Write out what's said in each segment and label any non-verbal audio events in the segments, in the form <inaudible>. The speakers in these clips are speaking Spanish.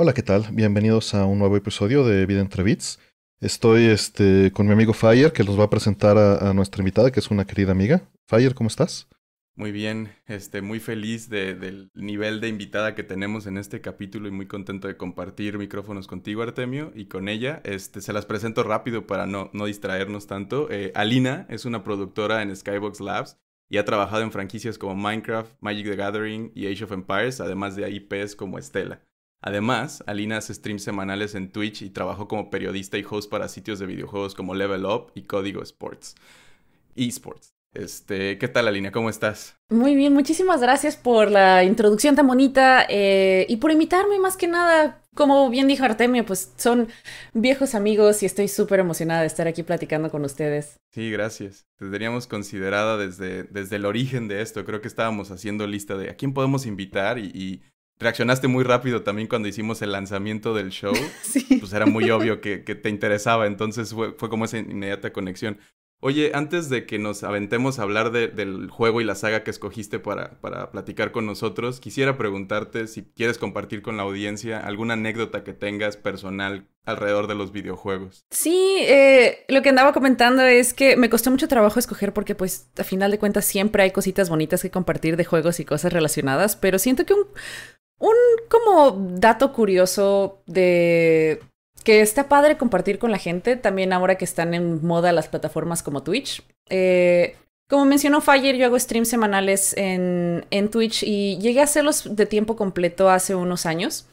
Hola, ¿qué tal? Bienvenidos a un nuevo episodio de Vida entre Bits. Estoy este, con mi amigo Fire, que nos va a presentar a, nuestra invitada, que es una querida amiga. Fire, ¿cómo estás? Muy bien, este, muy feliz del nivel de invitada que tenemos en este capítulo y muy contento de compartir micrófonos contigo, Artemio, y con ella. Este, se las presento rápido para no, no distraernos tanto. Eh, Alina es una productora en Skybox Labs y ha trabajado en franquicias como Minecraft, Magic the Gathering y Age of Empires, además de IPs como Estela. Además, Alina hace streams semanales en Twitch y trabajó como periodista y host para sitios de videojuegos como Level Up y Código Sports. Esports. Este, ¿qué tal Alina? ¿Cómo estás? Muy bien, muchísimas gracias por la introducción tan bonita eh, y por invitarme más que nada. Como bien dijo Artemio, pues son viejos amigos y estoy súper emocionada de estar aquí platicando con ustedes. Sí, gracias. Te teníamos considerada desde, desde el origen de esto. Creo que estábamos haciendo lista de a quién podemos invitar y reaccionaste muy rápido también cuando hicimos el lanzamiento del show. <laughs> Sí. Pues era muy obvio que, te interesaba, entonces fue, fue, como esa inmediata conexión. Oye, antes de que nos aventemos a hablar del juego y la saga que escogiste para, para platicar con nosotros, quisiera preguntarte si quieres compartir con la audiencia alguna anécdota que tengas personal alrededor de los videojuegos. Sí, eh, lo que andaba comentando es que me costó mucho trabajo escoger porque pues a final de cuentas siempre hay cositas bonitas que compartir de juegos y cosas relacionadas, pero siento que un un como dato curioso de que está padre compartir con la gente, también ahora que están en moda las plataformas como Twitch. Eh, como mencionó Fire, yo hago streams semanales en, en Twitch y llegué a hacerlos de tiempo completo hace unos años.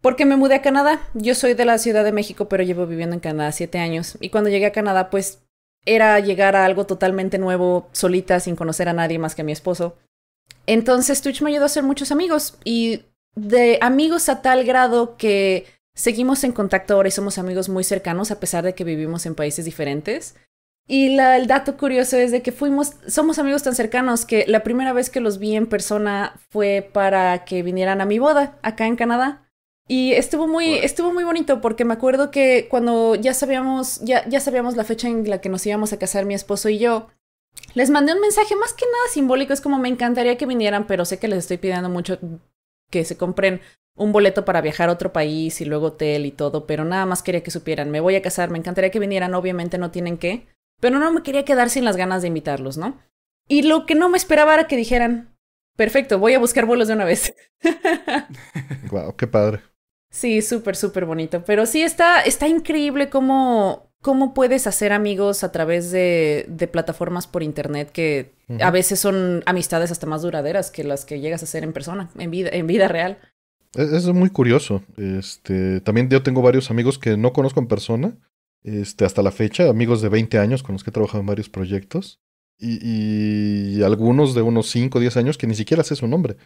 Porque me mudé a Canadá. Yo soy de la Ciudad de México, pero llevo viviendo en Canadá siete años. Y cuando llegué a Canadá, pues era llegar a algo totalmente nuevo, solita, sin conocer a nadie más que a mi esposo. Entonces Twitch me ayudó a hacer muchos amigos y de amigos a tal grado que seguimos en contacto ahora y somos amigos muy cercanos a pesar de que vivimos en países diferentes. Y el dato curioso es de que fuimos, somos amigos tan cercanos que la primera vez que los vi en persona fue para que vinieran a mi boda acá en Canadá. Y estuvo muy, estuvo muy bonito porque me acuerdo que cuando ya sabíamos, ya, ya sabíamos la fecha en la que nos íbamos a casar mi esposo y yo, les mandé un mensaje más que nada simbólico, es como me encantaría que vinieran, pero sé que les estoy pidiendo mucho que se compren un boleto para viajar a otro país y luego hotel y todo, pero nada más quería que supieran, me voy a casar, me encantaría que vinieran, obviamente no tienen que, pero no me quería quedar sin las ganas de invitarlos, ¿no? Y lo que no me esperaba era que dijeran, perfecto, voy a buscar vuelos de una vez. wow, <laughs> qué padre. Sí, súper, súper bonito. Pero sí, está, está increíble cómo, cómo puedes hacer amigos a través de, plataformas por internet que a veces son amistades hasta más duraderas que las que llegas a hacer en persona, en vida, en vida real. E, es, muy curioso. Este, también yo tengo varios amigos que no conozco en persona, este, hasta la fecha, amigos de 20 años con los que he trabajado en varios proyectos, y, algunos de unos 5 o 10 años que ni siquiera sé su nombre,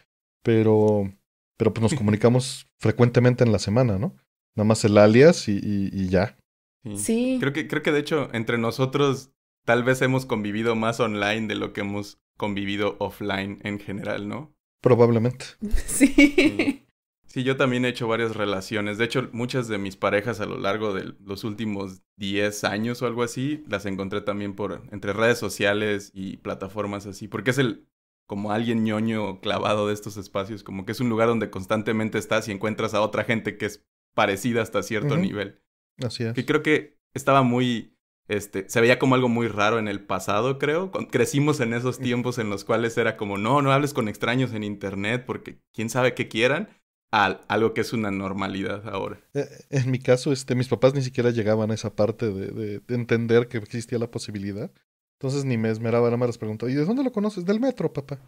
pero, pero pues nos <laughs> comunicamos frecuentemente en la semana, ¿no? Nada más el alias y ya, Sí. Creo, que, creo que de hecho entre nosotros tal vez hemos convivido más online de lo que hemos convivido offline en general, ¿no? Probablemente. <laughs> Sí. sí. yo también he hecho varias relaciones. De hecho, muchas de mis parejas a lo largo de los últimos 10 años o algo así, las encontré también por entre redes sociales y plataformas así, porque es el como alguien ñoño clavado de estos espacios, como que es un lugar donde constantemente estás y encuentras a otra gente que es parecida hasta cierto nivel. Así es. Que creo que estaba muy, este, se veía como algo muy raro en el pasado, creo. Crecimos en esos mm. tiempos en los cuales era como, no, no hables con extraños en Internet porque quién sabe qué quieran. A algo que es una normalidad ahora. Eh, en mi caso, este, mis papás ni siquiera llegaban a esa parte de, entender que existía la posibilidad. Entonces ni me esmeraba, nada más les preguntaba, ¿y de dónde lo conoces? Del metro, papá.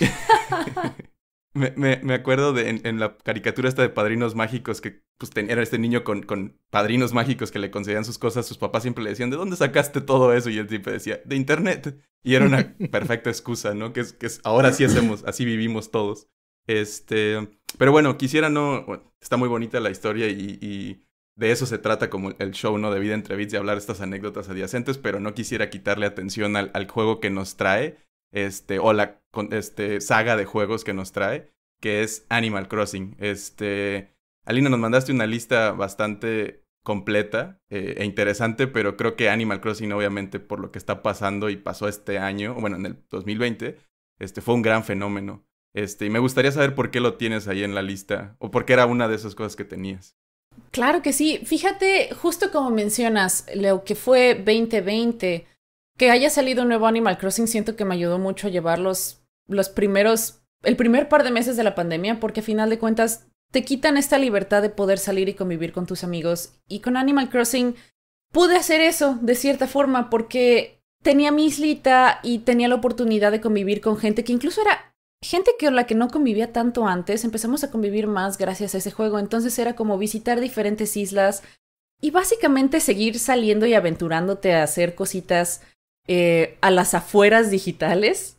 <laughs> <laughs> Me, me, acuerdo de en, la caricatura esta de Padrinos Mágicos, que pues era este niño con, con, padrinos mágicos que le concedían sus cosas, sus papás siempre le decían, ¿de dónde sacaste todo eso? Y él siempre decía, de internet. Y era una <laughs> perfecta excusa, ¿no? Que, es, que ahora sí hacemos, así vivimos todos. Este, pero bueno, quisiera no, está muy bonita la historia y, de eso se trata como el show, ¿no? De vida entre bits, de hablar estas anécdotas adyacentes, pero no quisiera quitarle atención al, al juego que nos trae, este, o la este, saga de juegos que nos trae, que es Animal Crossing. Este, Alina, nos mandaste una lista bastante completa eh, e interesante, pero creo que Animal Crossing, obviamente, por lo que está pasando y pasó este año, bueno, en el 2020, este, fue un gran fenómeno. Este, y me gustaría saber por qué lo tienes ahí en la lista, o por qué era una de esas cosas que tenías. Claro que sí. Fíjate, justo como mencionas, lo que fue 2020, que haya salido un nuevo Animal Crossing, siento que me ayudó mucho a llevarlos los primeros, el primer par de meses de la pandemia, porque a final de cuentas te quitan esta libertad de poder salir y convivir con tus amigos. Y con Animal Crossing pude hacer eso de cierta forma, porque tenía mi islita y tenía la oportunidad de convivir con gente que incluso era gente que la que no convivía tanto antes, empezamos a convivir más gracias a ese juego. Entonces era como visitar diferentes islas y básicamente seguir saliendo y aventurándote a hacer cositas eh, a las afueras digitales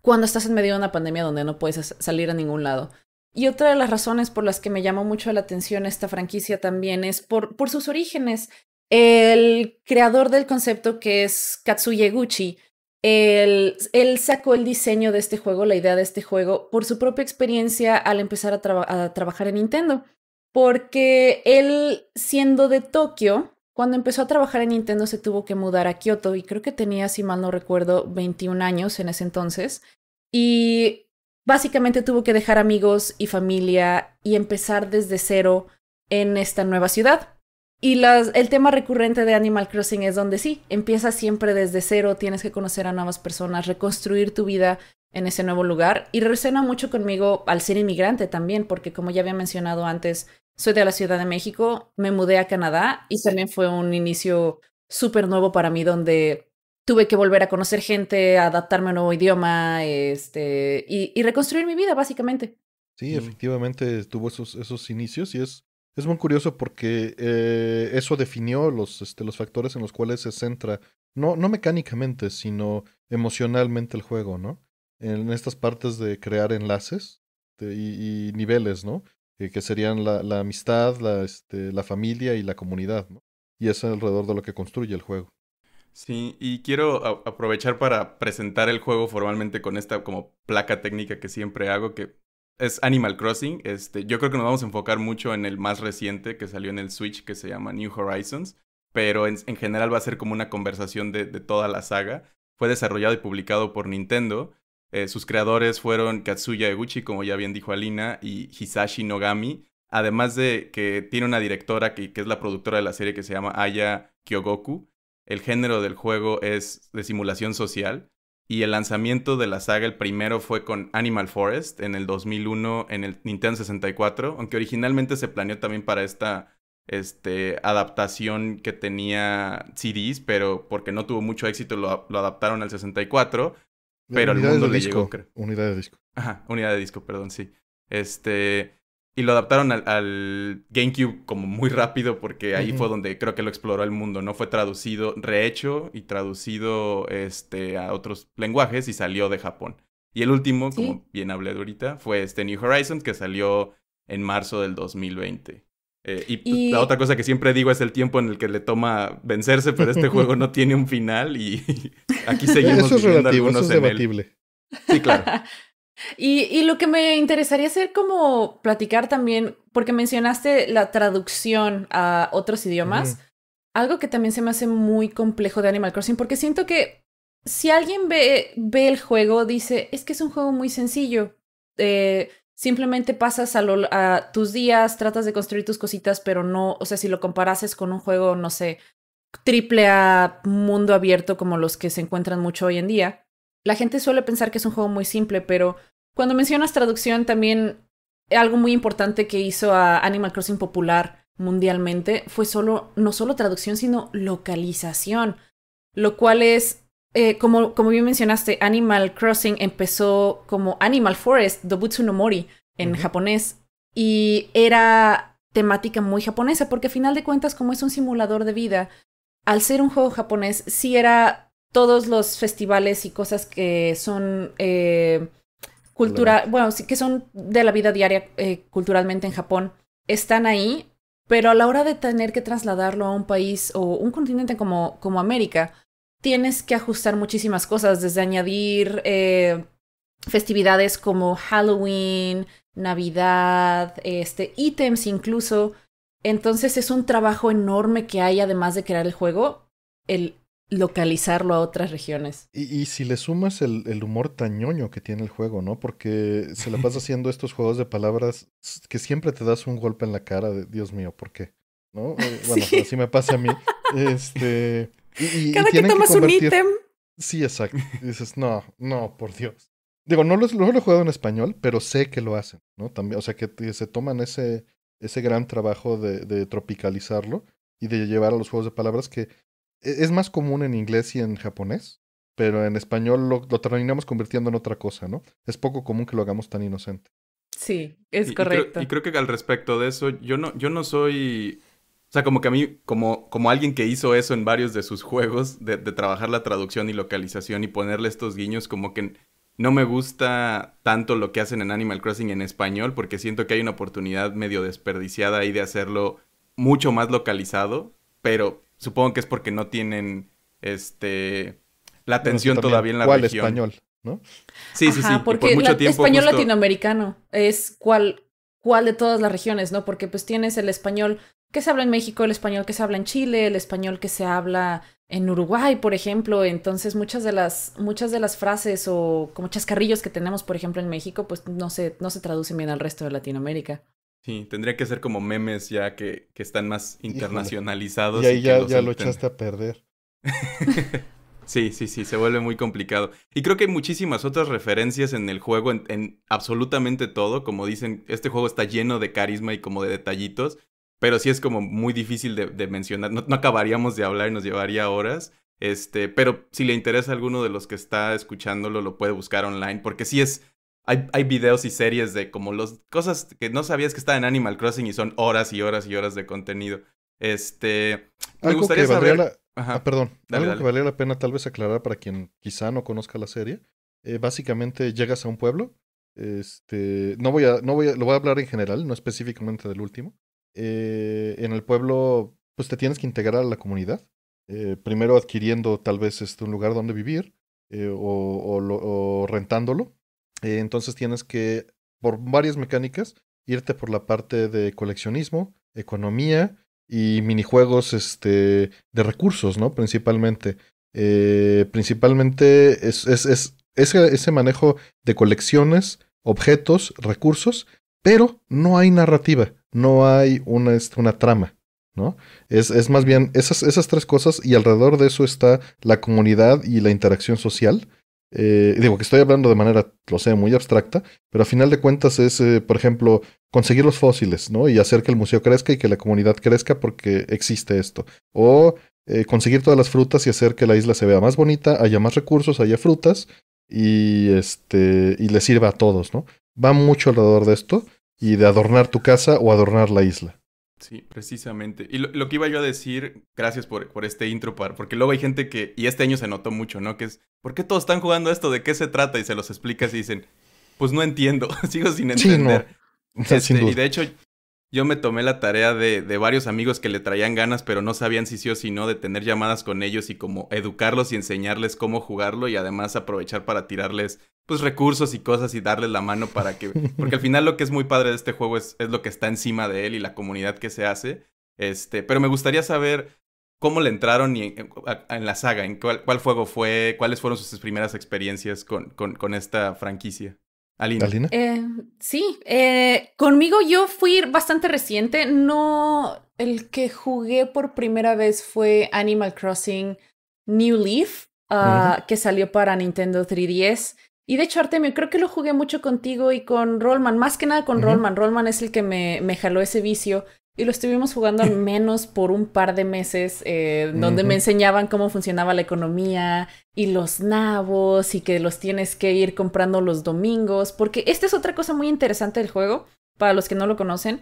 cuando estás en medio de una pandemia donde no puedes salir a ningún lado. Y otra de las razones por las que me llamó mucho la atención esta franquicia también es por, sus orígenes. El creador del concepto que es Katsuyeguchi, él, él, sacó el diseño de este juego, la idea de este juego, por su propia experiencia al empezar a trabajar en Nintendo. Porque él, siendo de Tokio, cuando empezó a trabajar en Nintendo se tuvo que mudar a Kioto y creo que tenía, si mal no recuerdo, 21 años en ese entonces. Y básicamente tuvo que dejar amigos y familia y empezar desde cero en esta nueva ciudad. Y el tema recurrente de Animal Crossing es donde sí, empiezas siempre desde cero, tienes que conocer a nuevas personas, reconstruir tu vida en ese nuevo lugar. Y resuena mucho conmigo al ser inmigrante también, porque como ya había mencionado antes, soy de la Ciudad de México, me mudé a Canadá y también fue un inicio súper nuevo para mí donde tuve que volver a conocer gente, adaptarme a un nuevo idioma este, y, reconstruir mi vida, básicamente. Sí, mm. efectivamente tuvo esos, esos inicios y es, es muy curioso porque eh, eso definió los, este, los factores en los cuales se centra, no, no mecánicamente, sino emocionalmente el juego, ¿no? En estas partes de crear enlaces y, niveles, ¿no? Eh, que serían la, amistad, la, este, la familia y la comunidad, ¿no? Y es alrededor de lo que construye el juego. Sí, y quiero aprovechar para presentar el juego formalmente con esta como placa técnica que siempre hago, que es Animal Crossing. Este, yo creo que nos vamos a enfocar mucho en el más reciente que salió en el Switch, que se llama New Horizons, pero en, general va a ser como una conversación de, de toda la saga. Fue desarrollado y publicado por Nintendo eh, sus creadores fueron Katsuya Eguchi, como ya bien dijo Alina, y Hisashi Nogami. Además de que tiene una directora que, es la productora de la serie que se llama Aya Kyogoku. El género del juego es de simulación social. Y el lanzamiento de la saga, el primero fue con Animal Forest en el 2001 en el Nintendo 64, aunque originalmente se planeó también para esta este, adaptación que tenía CDs, pero porque no tuvo mucho éxito lo, lo adaptaron al 64 pero el mundo le disco. llegó, Unidad de disco. Ajá, unidad de disco, perdón, sí. Este. Y lo adaptaron al, GameCube como muy rápido porque ahí fue donde creo que lo exploró el mundo, ¿no? Fue traducido, rehecho y traducido este, a otros lenguajes y salió de Japón. Y el último, como bien hablé ahorita, fue este New Horizons que salió en marzo del 2020. Eh, y, pues, la otra cosa que siempre digo es el tiempo en el que le toma vencerse, pero este juego no tiene un final y <laughs> aquí seguimos eso es eso debatible. Sí, claro. <laughs> y, y, lo que me interesaría hacer como platicar también, porque mencionaste la traducción a otros idiomas, algo que también se me hace muy complejo de Animal Crossing, porque siento que si alguien ve, ve el juego, dice, es que es un juego muy sencillo. Eh, simplemente pasas a, lo, tus días, tratas de construir tus cositas, pero no, o sea, si lo comparases con un juego, no sé, triple A mundo abierto como los que se encuentran mucho hoy en día, la gente suele pensar que es un juego muy simple, pero cuando mencionas traducción también algo muy importante que hizo a Animal Crossing popular mundialmente fue solo no solo traducción, sino localización, lo cual es eh, como, como bien mencionaste, Animal Crossing empezó como Animal Forest, Dobutsu no Mori, en japonés, y era temática muy japonesa, porque a final de cuentas, como es un simulador de vida, al ser un juego japonés, sí era todos los festivales y cosas que son eh, bueno, sí que son de la vida diaria eh, culturalmente en Japón, están ahí, pero a la hora de tener que trasladarlo a un país o un continente como, como América, tienes que ajustar muchísimas cosas, desde añadir eh, festividades como Halloween, Navidad, este, ítems incluso. Entonces es un trabajo enorme que hay, además de crear el juego, el localizarlo a otras regiones. Y, si le sumas el, humor tañoño que tiene el juego, ¿no? Porque se la vas <laughs> haciendo estos juegos de palabras que siempre te das un golpe en la cara de Dios mío, ¿por qué? ¿No? Eh, bueno, <laughs> así me pasa a mí. Este. Cada que tomas un ítem. Sí, exacto. dices, no, no, por Dios. Digo, no lo, he jugado en español, pero sé que lo hacen, ¿no? También, o sea, que se toman ese, ese gran trabajo de, tropicalizarlo y de llevar a los juegos de palabras que e, es más común en inglés y en japonés, pero en español lo, terminamos convirtiendo en otra cosa, ¿no? Es poco común que lo hagamos tan inocente. Sí, es correcto. Y creo, y creo, que al respecto de eso, yo no, yo no soy o sea, como que a mí, como, como alguien que hizo eso en varios de sus juegos, de, trabajar la traducción y localización y ponerle estos guiños, como que no me gusta tanto lo que hacen en Animal Crossing en español, porque siento que hay una oportunidad medio desperdiciada ahí de hacerlo mucho más localizado, pero supongo que es porque no tienen este la atención todavía en la región. español, ¿no? Sí, sí, sí. Porque por español latinoamericano es cuál cuál de todas las regiones, ¿no? Porque pues tienes el español que se habla en México, el español que se habla en Chile, el español que se habla en Uruguay, por ejemplo. Entonces muchas de las, muchas de las frases o como chascarrillos que tenemos, por ejemplo, en México, pues no se, no se traducen bien al resto de Latinoamérica. Sí, tendría que ser como memes ya que, están más internacionalizados. Y ahí ya, lo echaste a perder. <laughs> Sí, sí, sí, se vuelve muy complicado. Y creo que hay muchísimas otras referencias en el juego, en, absolutamente todo. Como dicen, este juego está lleno de carisma y como de detallitos pero sí es como muy difícil de, mencionar, no, acabaríamos de hablar y nos llevaría horas. Este, pero si le interesa a alguno de los que está escuchándolo, lo puede buscar online, porque sí es, hay, hay videos y series de como los... cosas que no sabías que estaban en Animal Crossing y son horas y horas y horas de contenido. Este, me gustaría que saber... Ah, perdón, algo que valía la pena tal vez aclarar para quien quizá no conozca la serie. Eh, básicamente llegas a un pueblo, este, no voy a, no voy a, lo voy a hablar en general, no específicamente del último, eh, en el pueblo, pues te tienes que integrar a la comunidad. Eh, primero adquiriendo tal vez este, un lugar donde vivir eh, o, rentándolo. entonces tienes que, por varias mecánicas, irte por la parte de coleccionismo, economía y minijuegos este, de recursos, ¿no? Principalmente. principalmente es, ese manejo de colecciones, objetos, recursos, pero no hay narrativa no hay una, una trama, ¿no? Es, más bien esas, tres cosas y alrededor de eso está la comunidad y la interacción social. Eh, digo que estoy hablando de manera, lo sé, muy abstracta, pero a final de cuentas es, eh, por ejemplo, conseguir los fósiles, ¿no? Y hacer que el museo crezca y que la comunidad crezca porque existe esto. O eh, conseguir todas las frutas y hacer que la isla se vea más bonita, haya más recursos, haya frutas y, este, y le sirva a todos, ¿no? Va mucho alrededor de esto y de adornar tu casa o adornar la isla. Sí, precisamente. Y lo, que iba yo a decir, gracias por, por este intro, par, porque luego hay gente que, y este año se notó mucho, ¿no? Que es, ¿por qué todos están jugando esto? ¿De qué se trata? Y se los explicas y dicen, pues no entiendo, <laughs> sigo sin entender. Sí, no. <laughs> Este, y de hecho, yo me tomé la tarea de, de, varios amigos que le traían ganas, pero no sabían si sí o si no, de tener llamadas con ellos y como educarlos y enseñarles cómo jugarlo y además aprovechar para tirarles pues recursos y cosas y darles la mano para que... <laughs> Porque al final lo que es muy padre de este juego es, lo que está encima de él y la comunidad que se hace. Este, pero me gustaría saber cómo le entraron en, la saga, en cuál, juego fue, cuáles fueron sus primeras experiencias con, con, esta franquicia. Alina. Eh, sí, eh, conmigo yo fui bastante reciente. No, el que jugué por primera vez fue Animal Crossing New Leaf, ah, que salió para Nintendo 3DS. Y de hecho, Artemio, creo que lo jugué mucho contigo y con Rollman, más que nada con Rollman. Rollman es el que me, jaló ese vicio. Y lo estuvimos jugando al <laughs> menos por un par de meses, eh, donde me enseñaban cómo funcionaba la economía y los nabos y que los tienes que ir comprando los domingos, porque esta es otra cosa muy interesante del juego, para los que no lo conocen,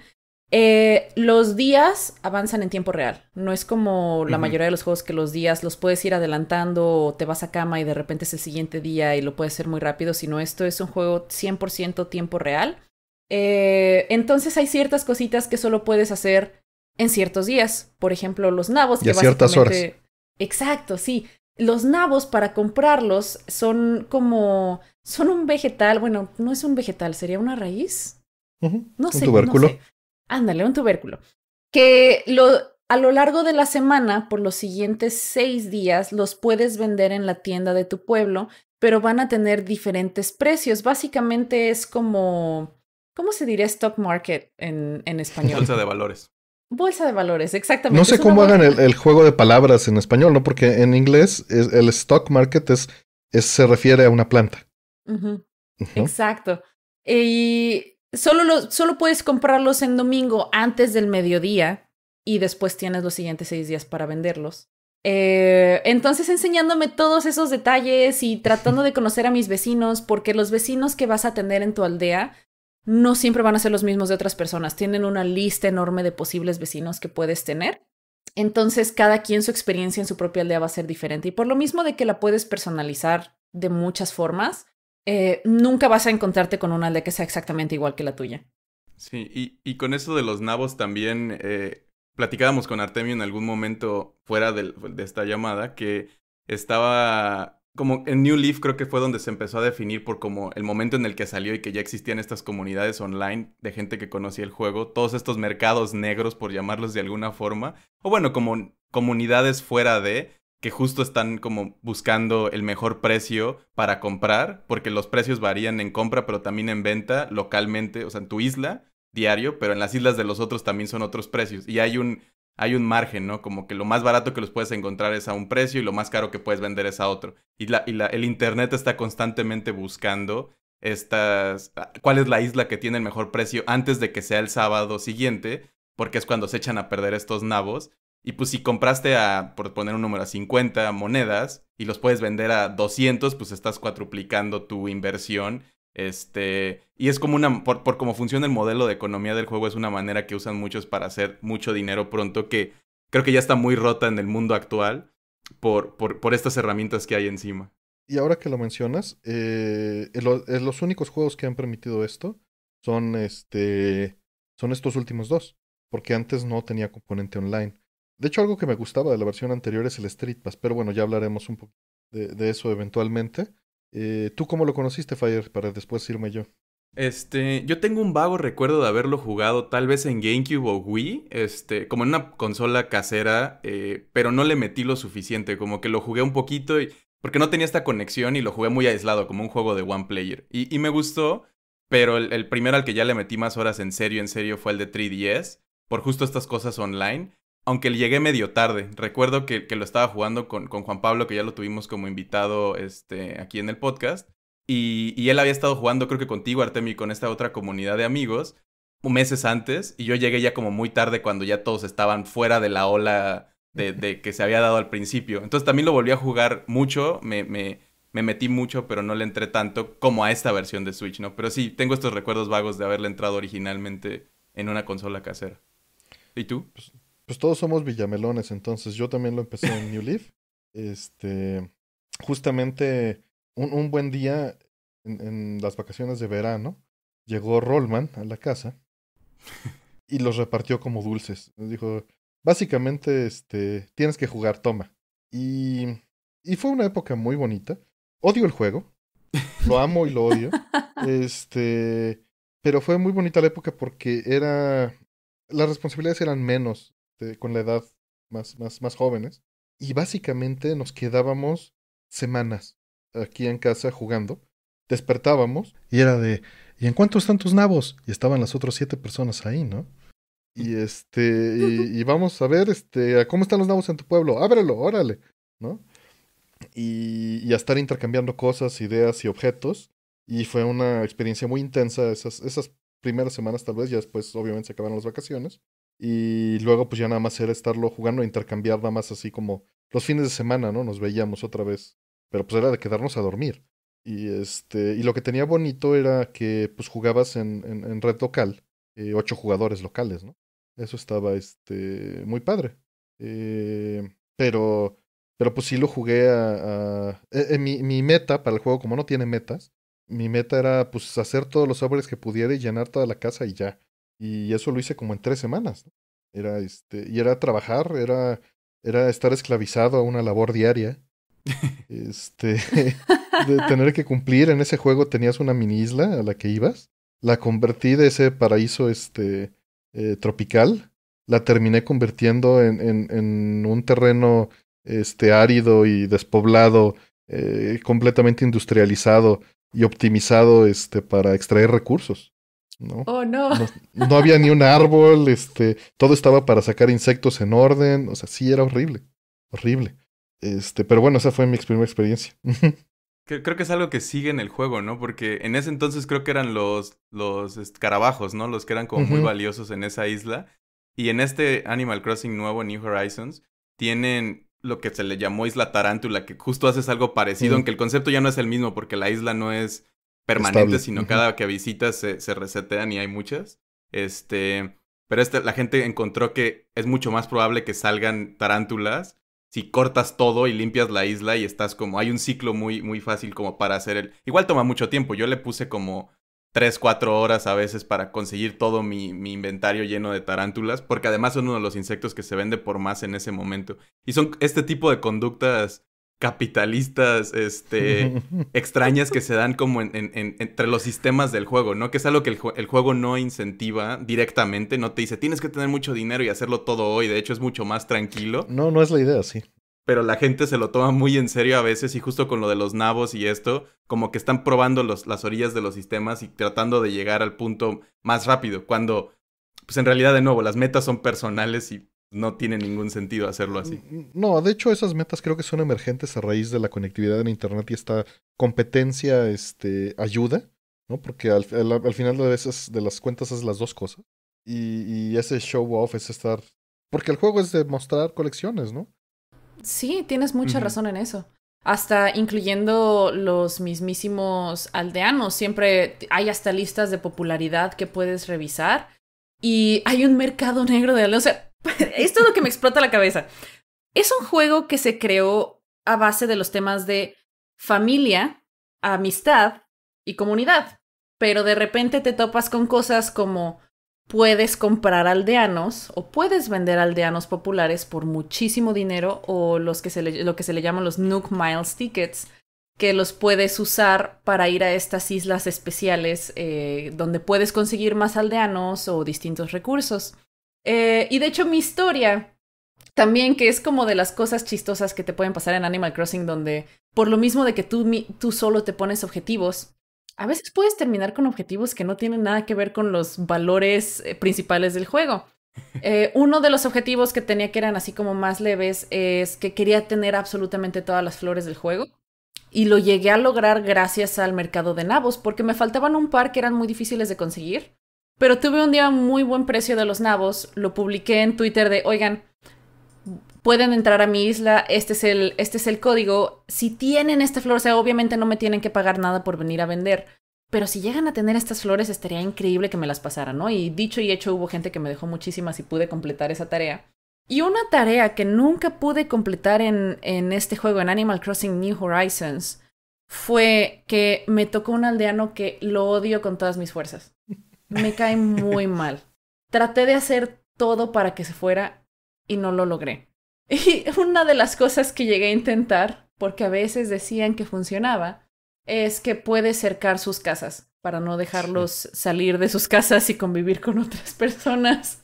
eh, los días avanzan en tiempo real. No es como la mayoría de los juegos que los días los puedes ir adelantando o te vas a cama y de repente es el siguiente día y lo puedes hacer muy rápido, sino esto es un juego 100% tiempo real. Eh, entonces hay ciertas cositas que solo puedes hacer en ciertos días. Por ejemplo, los nabos. Y a ciertas horas. Exacto, sí. Los nabos para comprarlos son como... Son un vegetal. Bueno, no es un vegetal, sería una raíz. No sé. Tubérculo. No sé ándale, un tubérculo, que lo, a lo largo de la semana, por los siguientes seis días, los puedes vender en la tienda de tu pueblo, pero van a tener diferentes precios. Básicamente es como, ¿cómo se diría stock market en, en español? <laughs> Bolsa de valores. Bolsa de valores, exactamente. No sé cómo hagan el, juego de palabras en español, ¿no? Porque en inglés el stock market es, se refiere a una planta. Exacto. Y solo, puedes comprarlos en domingo antes del mediodía y después tienes los siguientes seis días para venderlos. Eh, entonces enseñándome todos esos detalles y tratando de conocer a mis vecinos, porque los vecinos que vas a tener en tu aldea no siempre van a ser los mismos de otras personas. Tienen una lista enorme de posibles vecinos que puedes tener. Entonces cada quien su experiencia en su propia aldea va a ser diferente y por lo mismo de que la puedes personalizar de muchas formas, eh, nunca vas a encontrarte con una aldea que sea exactamente igual que la tuya. Sí, y, con eso de los nabos también eh, platicábamos con Artemio en algún momento fuera de esta llamada que estaba como en New Leaf creo que fue donde se empezó a definir por como el momento en el que salió y que ya existían estas comunidades online de gente que conocía el juego, todos estos mercados negros por llamarlos de alguna forma, o bueno, como comunidades fuera de que justo están como buscando el mejor precio para comprar, porque los precios varían en compra, pero también en venta localmente, o sea, en tu isla diario, pero en las islas de los otros también son otros precios. Y hay un, hay un margen, ¿no? Como que lo más barato que los puedes encontrar es a un precio y lo más caro que puedes vender es a otro. Y, la, y la, el Internet está constantemente buscando estas, ah, cuál es la isla que tiene el mejor precio antes de que sea el sábado siguiente, porque es cuando se echan a perder estos nabos y pues si compraste a, por poner un número, a 50 monedas y los puedes vender a 200, pues estás cuatruplicando tu inversión. Este, y es como una, por, por cómo funciona el modelo de economía del juego, es una manera que usan muchos para hacer mucho dinero pronto que creo que ya está muy rota en el mundo actual por, por, por estas herramientas que hay encima. Y ahora que lo mencionas, eh, los únicos juegos que han permitido esto son, este, son estos últimos dos, porque antes no tenía componente online. De hecho, algo que me gustaba de la versión anterior es el Street Pass, pero bueno, ya hablaremos un poco de, eso eventualmente. Eh, ¿Tú cómo lo conociste, Fire, para después irme yo? Este, yo tengo un vago recuerdo de haberlo jugado tal vez en GameCube o Wii, este, como en una consola casera, eh, pero no le metí lo suficiente, como que lo jugué un poquito porque no tenía esta conexión y lo jugué muy aislado, como un juego de one player. Y, me gustó, pero el, el, primero al que ya le metí más horas en serio, en serio, fue el de 3DS, por justo estas cosas online aunque llegué medio tarde. Recuerdo que, lo estaba jugando con, Juan Pablo, que ya lo tuvimos como invitado este, aquí en el podcast. Y, él había estado jugando, creo que contigo, Artemi, con esta otra comunidad de amigos, meses antes. Y yo llegué ya como muy tarde cuando ya todos estaban fuera de la ola de, que se había dado al principio. Entonces también lo volví a jugar mucho, me, me, me metí mucho, pero no le entré tanto como a esta versión de Switch, ¿no? Pero sí, tengo estos recuerdos vagos de haberle entrado originalmente en una consola casera. ¿Y tú? Pues, pues todos somos villamelones, entonces yo también lo empecé en New Leaf. Este, justamente un, buen día en, las vacaciones de verano, llegó Rollman a la casa y los repartió como dulces. dijo, básicamente, este, tienes que jugar, toma. Y, y fue una época muy bonita. Odio el juego, lo amo y lo odio. <laughs> Este, pero fue muy bonita la época porque era las responsabilidades eran menos este, con la edad más, más, más jóvenes. Y básicamente nos quedábamos semanas aquí en casa jugando. Despertábamos y era de, ¿y en cuánto están tus nabos? Y estaban las otras siete personas ahí, ¿no? Y este, <laughs> y, vamos a ver, este, ¿cómo están los nabos en tu pueblo? Ábrelo, órale, ¿no? Y, a estar intercambiando cosas, ideas y objetos. Y fue una experiencia muy intensa esas, esas primeras semanas tal vez, ya después obviamente se acabaron las vacaciones. Y luego pues ya nada más era estarlo jugando, e intercambiar nada más así como los fines de semana, ¿no? Nos veíamos otra vez. Pero pues era de quedarnos a dormir. Y este. Y lo que tenía bonito era que pues jugabas en, en, red local. Eh, ocho jugadores locales, ¿no? Eso estaba este. muy padre. Eh, pero. Pero pues sí lo jugué a. Eh, eh, mi, mi meta para el juego, como no tiene metas, mi meta era pues hacer todos los sobres que pudiera y llenar toda la casa y ya. Y eso lo hice como en tres semanas. Era este, y era trabajar, era, era estar esclavizado a una labor diaria. <laughs> este, de tener que cumplir. En ese juego tenías una mini isla a la que ibas. La convertí de ese paraíso este, eh, tropical. La terminé convirtiendo en, un terreno este, árido y despoblado, eh, completamente industrializado y optimizado este, para extraer recursos. Oh, ¿no? no. ¿no? había ni un árbol, este, todo estaba para sacar insectos en orden, o sea, sí era horrible, horrible. Este, pero bueno, esa fue mi primera experiencia. <laughs> Creo que es algo que sigue en el juego, ¿no? Porque en ese entonces creo que eran los, los escarabajos, este, ¿no? Los que eran como muy valiosos en esa isla. Y en este Animal Crossing nuevo, New Horizons, tienen lo que se le llamó Isla Tarántula, que justo haces algo parecido, aunque el concepto ya no es el mismo, porque la isla no es permanentes, sino cada que visitas se, se, resetean y hay muchas. Este, pero este, la gente encontró que es mucho más probable que salgan tarántulas si cortas todo y limpias la isla y estás como, hay un ciclo muy, muy fácil como para hacer el... Igual toma mucho tiempo, yo le puse como 3, 4 horas a veces para conseguir todo mi, mi, inventario lleno de tarántulas, porque además son uno de los insectos que se vende por más en ese momento. Y son este tipo de conductas capitalistas este, <laughs> extrañas que se dan como entre los sistemas del juego, ¿no? Que es algo que el, juego no incentiva directamente, no te dice tienes que tener mucho dinero y hacerlo todo hoy, de hecho es mucho más tranquilo. No, no es la idea, sí. Pero la gente se lo toma muy en serio a veces y justo con lo de los nabos y esto, como que están probando las orillas de los sistemas y tratando de llegar al punto más rápido, cuando pues en realidad de nuevo las metas son personales y no tiene ningún sentido hacerlo así. No, de hecho esas metas creo que son emergentes a raíz de la conectividad en Internet y esta competencia este, ayuda, ¿no? Porque al, final de, veces, de las cuentas es las dos cosas. Y, ese show off es estar... Porque el juego es de mostrar colecciones, ¿no? Sí, tienes mucha razón en eso. Hasta incluyendo los mismísimos aldeanos. Siempre hay hasta listas de popularidad que puedes revisar. Y hay un mercado negro de... O sea, esto <laughs> es lo que me explota la cabeza. Es un juego que se creó a base de los temas de familia, amistad y comunidad. Pero de repente te topas con cosas como puedes comprar aldeanos o puedes vender aldeanos populares por muchísimo dinero o los que se lo que se le llaman los Nook Miles Tickets, que los puedes usar para ir a estas islas especiales eh, donde puedes conseguir más aldeanos o distintos recursos. Eh, y de hecho mi historia también, que es como de las cosas chistosas que te pueden pasar en Animal Crossing, donde por lo mismo de que tú, tú solo te pones objetivos, a veces puedes terminar con objetivos que no tienen nada que ver con los valores eh, principales del juego. <laughs> Eh, uno de los objetivos que tenía que eran así como más leves es que quería tener absolutamente todas las flores del juego y lo llegué a lograr gracias al mercado de nabos porque me faltaban un par que eran muy difíciles de conseguir pero tuve un día muy buen precio de los nabos, lo publiqué en Twitter de, oigan, pueden entrar a mi isla, este es el, este es el código. Si tienen esta flor, o sea, obviamente no me tienen que pagar nada por venir a vender. Pero si llegan a tener estas flores, estaría increíble que me las pasaran, ¿no? Y dicho y hecho, hubo gente que me dejó muchísimas y pude completar esa tarea. Y una tarea que nunca pude completar en, en este juego, en Animal Crossing New Horizons, fue que me tocó un aldeano que lo odio con todas mis fuerzas. Me cae muy mal. Traté de hacer todo para que se fuera y no lo logré. <laughs> Y una de las cosas que llegué a intentar, porque a veces decían que funcionaba, es que puede cercar sus casas para no dejarlos salir de sus casas y convivir con otras <laughs> personas.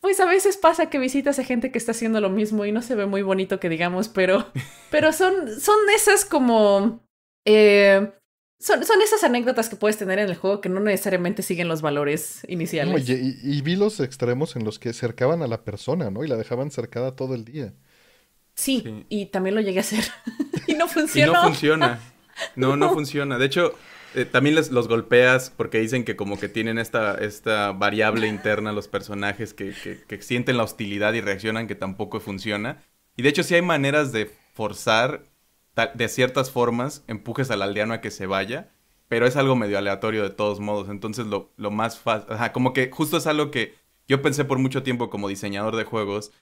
Pues a veces pasa que visitas a gente que está haciendo lo mismo y no se ve muy bonito que digamos, pero, pero son, son esas como eh, son, esas anécdotas que puedes tener en el juego que no necesariamente siguen los valores iniciales. Oye, y, vi los extremos en los que cercaban a la persona, ¿no? Y la dejaban cercada todo el día. Sí, y también lo llegué a hacer. <laughs> y no funciona. <laughs> no funciona. No, no funciona. De hecho, eh, también les, los golpeas porque dicen que como que tienen esta, esta variable interna los personajes que sienten la hostilidad y reaccionan que tampoco funciona. Y de hecho sí hay maneras de forzar de ciertas formas empujes al aldeano a que se vaya, pero es algo medio aleatorio de todos modos. Entonces lo, más fácil, como que justo es algo que yo pensé por mucho tiempo como diseñador de juegos,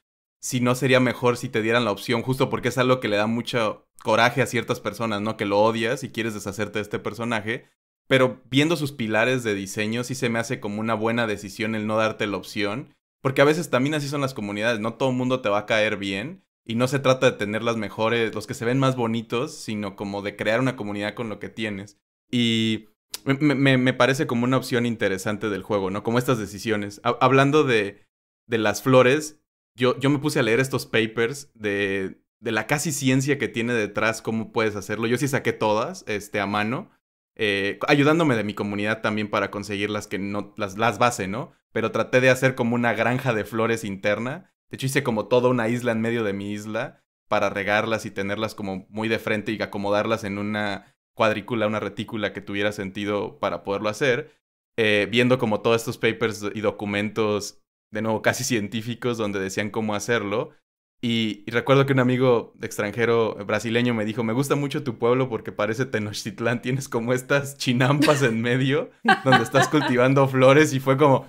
si no sería mejor si te dieran la opción, justo porque es algo que le da mucho coraje a ciertas personas, ¿no? Que lo odias y quieres deshacerte de este personaje. Pero viendo sus pilares de diseño, sí se me hace como una buena decisión el no darte la opción. Porque a veces también así son las comunidades, no todo el mundo te va a caer bien. Y no se trata de tener las mejores, los que se ven más bonitos, sino como de crear una comunidad con lo que tienes. Y me, parece como una opción interesante del juego, ¿no? Como estas decisiones. hablando de, las flores, yo, yo me puse a leer estos papers de, la casi ciencia que tiene detrás, cómo puedes hacerlo. Yo sí saqué todas este, a mano, eh, ayudándome de mi comunidad también para conseguir las que no, las, las base, ¿no? Pero traté de hacer como una granja de flores interna de hecho, hice como toda una isla en medio de mi isla para regarlas y tenerlas como muy de frente y acomodarlas en una cuadrícula, una retícula que tuviera sentido para poderlo hacer. Eh, viendo como todos estos papers y documentos, de nuevo, casi científicos, donde decían cómo hacerlo. Y, y, recuerdo que un amigo extranjero brasileño me dijo, me gusta mucho tu pueblo porque parece Tenochtitlán, tienes como estas chinampas en medio donde estás cultivando flores y fue como,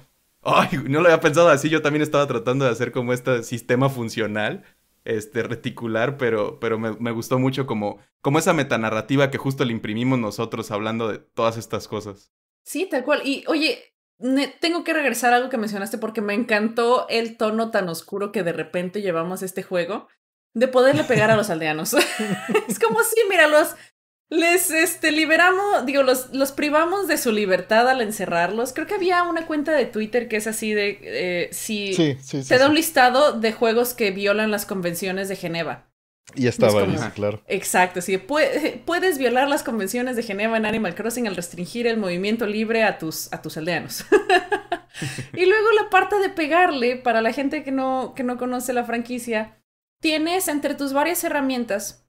Ay, no lo había pensado así. Yo también estaba tratando de hacer como este sistema funcional, este reticular, pero, pero me, gustó mucho como, como esa metanarrativa que justo le imprimimos nosotros hablando de todas estas cosas. Sí, tal cual. Y oye, tengo que regresar a algo que mencionaste porque me encantó el tono tan oscuro que de repente llevamos este juego de poderle pegar a los aldeanos. <laughs> es como, si, míralos. los, les este, liberamos, digo, los, privamos de su libertad al encerrarlos. Creo que había una cuenta de Twitter que es así de, eh, si sí, sí, sí, da un listado de juegos que violan las convenciones de Geneva. Y estaba claro. Exacto, sí. puedes violar las convenciones de Geneva en Animal Crossing al restringir el movimiento libre a tus, a tus aldeanos. <laughs> y luego la parte de pegarle, para la gente que no, que no conoce la franquicia, tienes entre tus varias herramientas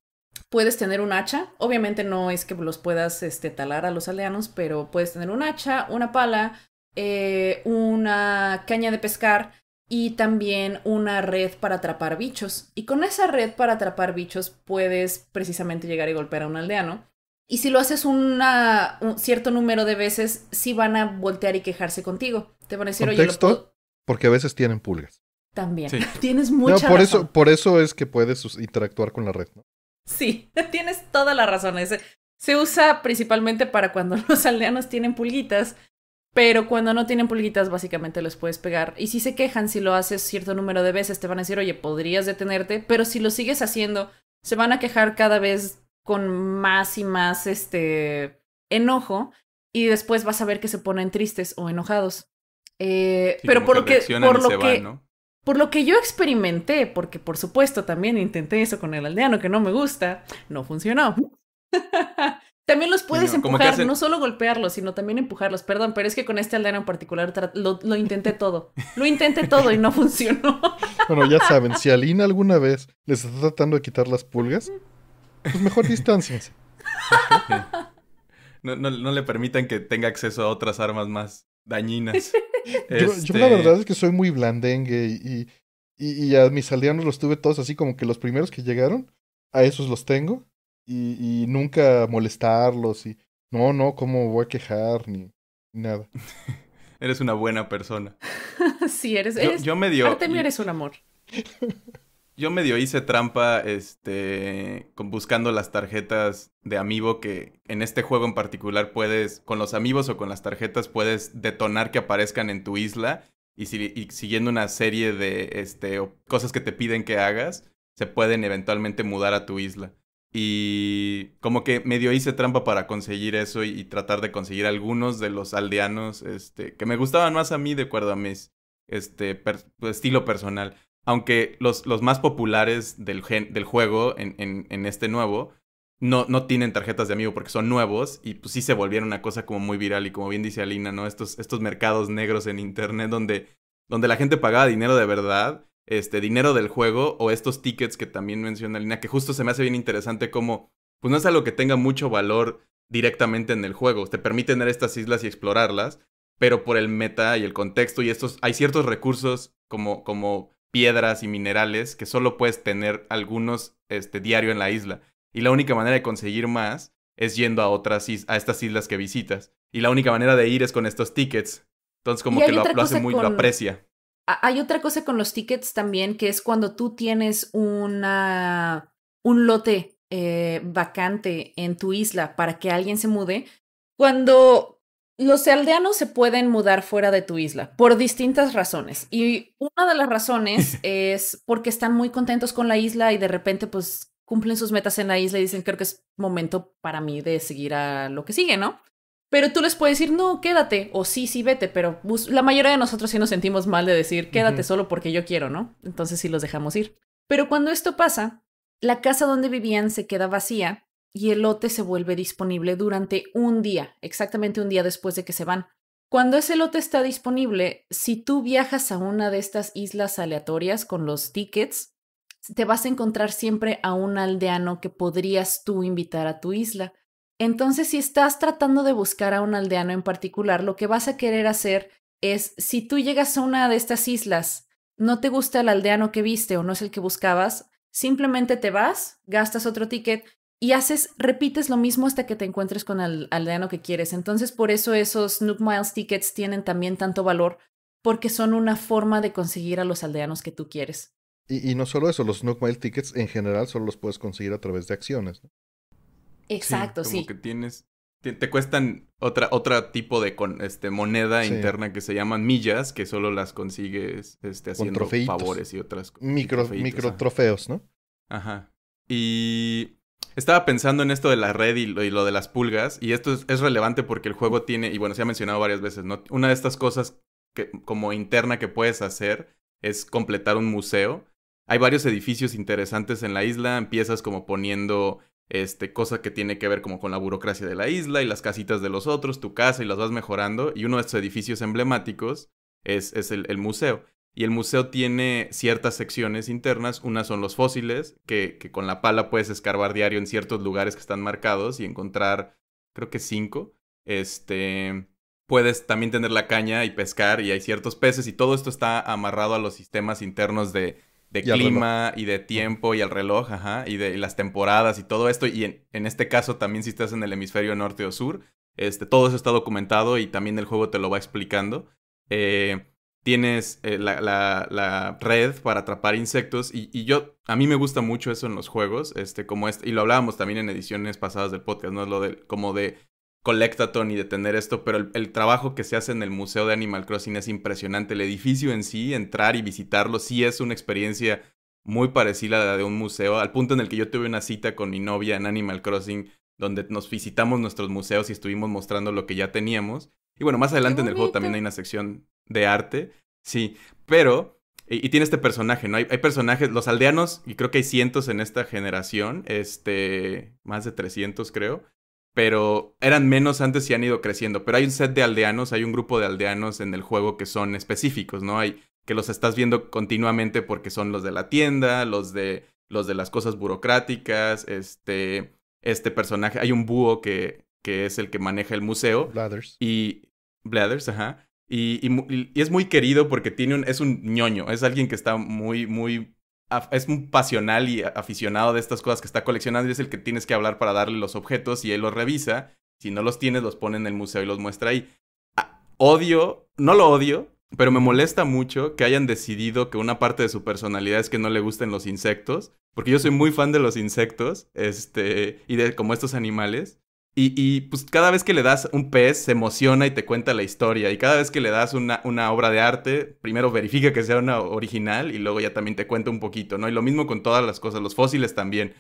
puedes tener un hacha. Obviamente no es que los puedas este, talar a los aldeanos, pero puedes tener un hacha, una pala, eh, una caña de pescar y también una red para atrapar bichos. Y con esa red para atrapar bichos puedes precisamente llegar y golpear a un aldeano. Y si lo haces un cierto número de veces, sí van a voltear y quejarse contigo. Te van a decir, porque a veces tienen pulgas. También. <laughs> Tienes mucha. No, por eso, por eso es que puedes interactuar con la red. ¿no? Sí, <laughs> tienes toda la razón. se usa principalmente para cuando <laughs> los aldeanos tienen pulguitas, pero cuando no tienen pulguitas básicamente los puedes pegar. Y si se quejan, si lo haces cierto número de veces, te van a decir, oye, podrías detenerte, pero si lo sigues haciendo, se van a quejar cada vez con más y más este enojo y después vas a ver que se ponen tristes o enojados. Eh, pero por lo que, por ¿no? Por lo que yo experimenté, porque por supuesto también intenté eso con el aldeano que no me gusta, no funcionó. <laughs> también los puedes empujar, no solo golpearlos, sino también empujarlos. Perdón, pero es que con este aldeano en particular lo, intenté todo. Lo intenté todo y no <laughs> funcionó. bueno, ya <laughs> saben, si Alina alguna vez les está tratando de quitar las pulgas, pues mejor distanciense. no, no le permitan que tenga acceso a otras armas más dañinas. <laughs> yo, la este verdad es que soy muy blandengue y, y, a mis aldeanos los tuve todos así como que los primeros que llegaron, a esos los tengo y, nunca molestarlos y no, no, ¿cómo voy a quejar ni, nada? <laughs> eres una buena persona. <laughs> sí, eres, yo, me medio... Artemio eres un amor yo medio hice trampa este con, buscando las tarjetas de amigo que en este juego en particular puedes con los amigos o con las tarjetas puedes detonar que aparezcan en tu isla y, siguiendo una serie de este, cosas que te piden que hagas se pueden eventualmente mudar a tu isla. Y como que medio hice trampa para conseguir eso y, tratar de conseguir algunos de los aldeanos este, que me gustaban más a mí de acuerdo a mis este, estilo personal. Aunque los, los más populares del, del juego en, en, este nuevo no, no tienen tarjetas de amigo porque son nuevos y pues sí se volvieron una cosa como muy viral y como bien dice Alina, ¿no? Estos, estos mercados negros en internet donde, donde la gente pagaba dinero de verdad, este dinero del juego o estos tickets que también menciona Alina, que justo se me hace bien interesante como, pues no es algo que tenga mucho valor directamente en el juego, te permite tener estas islas y explorarlas, pero por el meta y el contexto y estos, hay ciertos recursos como, como piedras y minerales que solo puedes tener algunos este, diario en la isla. Y la única manera de conseguir más es yendo a otras a estas islas que visitas. Y la única manera de ir es con estos tickets. Entonces como que lo, hace muy, lo aprecia. Hay otra cosa con los tickets también, que es cuando tú tienes una, un lote eh, vacante en tu isla para que alguien se mude. Cuando, los aldeanos se pueden mudar fuera de tu isla por distintas razones. Y una de las razones <laughs> es porque están muy contentos con la isla y de repente pues cumplen sus metas en la isla y dicen, creo que es momento para mí de seguir a lo que sigue, ¿no? Pero tú les puedes decir, no, quédate, o sí, sí, vete, pero pues, la mayoría de nosotros sí nos sentimos mal de decir, quédate solo porque yo quiero, ¿no? Entonces sí los dejamos ir. Pero cuando esto pasa, la casa donde vivían se queda vacía y el lote se vuelve disponible durante un día, exactamente un día después de que se van. Cuando ese lote está disponible, si tú viajas a una de estas islas aleatorias con los tickets, te vas a encontrar siempre a un aldeano que podrías tú invitar a tu isla. Entonces, si estás tratando de buscar a un aldeano en particular, lo que vas a querer hacer es, si tú llegas a una de estas islas, no te gusta el aldeano que viste o no es el que buscabas, simplemente te vas, gastas otro ticket y haces, repites lo mismo hasta que te encuentres con el aldeano que quieres. Entonces, por eso esos Nook Miles tickets tienen también tanto valor, porque son una forma de conseguir a los aldeanos que tú quieres. Y, no solo eso, los Nook Miles tickets en general solo los puedes conseguir a través de acciones. Exacto, sí. Como que tienes. Te, cuestan otra, tipo de este, moneda interna que se llaman millas, que solo las consigues este, haciendo favores y otras cosas. Micro, micro trofeos, ¿no? Ajá. Y estaba pensando en esto de la red y lo, de las pulgas, y esto es, relevante porque el juego tiene, y bueno, se ha mencionado varias veces, ¿no? Una de estas cosas que, como interna que puedes hacer es completar un museo. Hay varios edificios interesantes en la isla, empiezas como poniendo este, cosa que tiene que ver como con la burocracia de la isla y las casitas de los otros, tu casa y las vas mejorando, y uno de estos edificios emblemáticos es, el museo. Y el museo tiene ciertas secciones internas. Unas son los fósiles, que, con la pala puedes escarbar diario en ciertos lugares que están marcados y encontrar, creo que cinco. Este, puedes también tener la caña y pescar y hay ciertos peces y todo esto está amarrado a los sistemas internos de, clima y de tiempo y al reloj, ajá, y de las temporadas y todo esto. Y en, este caso también si estás en el hemisferio norte o sur, este, todo eso está documentado y también el juego te lo va explicando. Eh, tienes eh, la, red para atrapar insectos y, yo, a mí me gusta mucho eso en los juegos, este, como este, y lo hablábamos también en ediciones pasadas del podcast, ¿no? Es lo de, como de collectathon y de tener esto, pero el, el, trabajo que se hace en el Museo de Animal Crossing es impresionante, el edificio en sí, entrar y visitarlo, sí es una experiencia muy parecida a la de un museo, al punto en el que yo tuve una cita con mi novia en Animal Crossing, donde nos visitamos nuestros museos y estuvimos mostrando lo que ya teníamos. Y bueno, más adelante en el juego también hay una sección de arte, sí, pero... Y, tiene este personaje, ¿no? Hay, hay, personajes, los aldeanos, y creo que hay cientos en esta generación, este, más de 300 creo, pero eran menos antes y han ido creciendo. Pero hay un set de aldeanos, hay un grupo de aldeanos en el juego que son específicos, ¿no? Hay que los estás viendo continuamente porque son los de la tienda, los de los de las cosas burocráticas, este este personaje, hay un búho que que es el que maneja el museo Blathers. y Blathers, ajá. Y, es muy querido porque tiene un, es un ñoño, es alguien que está muy, muy es muy pasional y aficionado de estas cosas que está coleccionando y es el que tienes que hablar para darle los objetos y él los revisa. Si no los tienes, los pone en el museo y los muestra ahí. Ah, odio, no lo odio, pero me molesta mucho que hayan decidido que una parte de su personalidad es que no le gusten los insectos, porque yo soy muy fan de los insectos este, y de como estos animales. Y, pues cada vez que le das un pez se emociona y te cuenta la historia. Y cada vez que le das una, obra de arte, primero verifica que sea una original y luego ya también te cuenta un poquito, ¿no? Y lo mismo con todas las cosas, los fósiles también.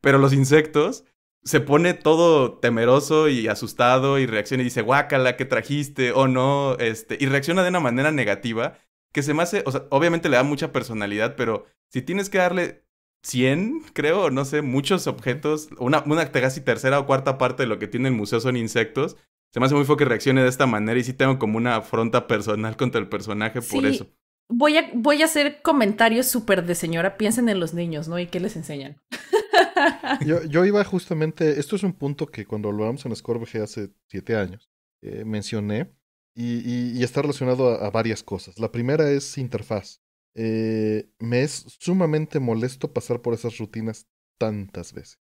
Pero los insectos se pone todo temeroso y asustado y reacciona y dice, guácala, ¿qué trajiste? O oh, no, este, y reacciona de una manera negativa que se me hace, o sea, obviamente le da mucha personalidad, pero si tienes que darle 100, creo, no sé, muchos objetos, una, casi tercera o cuarta parte de lo que tiene el museo son insectos. Se me hace muy feo que reaccione de esta manera y sí tengo como una afronta personal contra el personaje por eso. Voy a, voy a hacer comentarios súper de señora, piensen en los niños, ¿no? ¿Y qué les enseñan? <laughs> yo, iba justamente, esto es un punto que cuando hablamos en ScoreBG hace siete años, eh, mencioné y, y, está relacionado a varias cosas. La primera es interfaz. Eh, me es sumamente molesto pasar por esas rutinas tantas veces.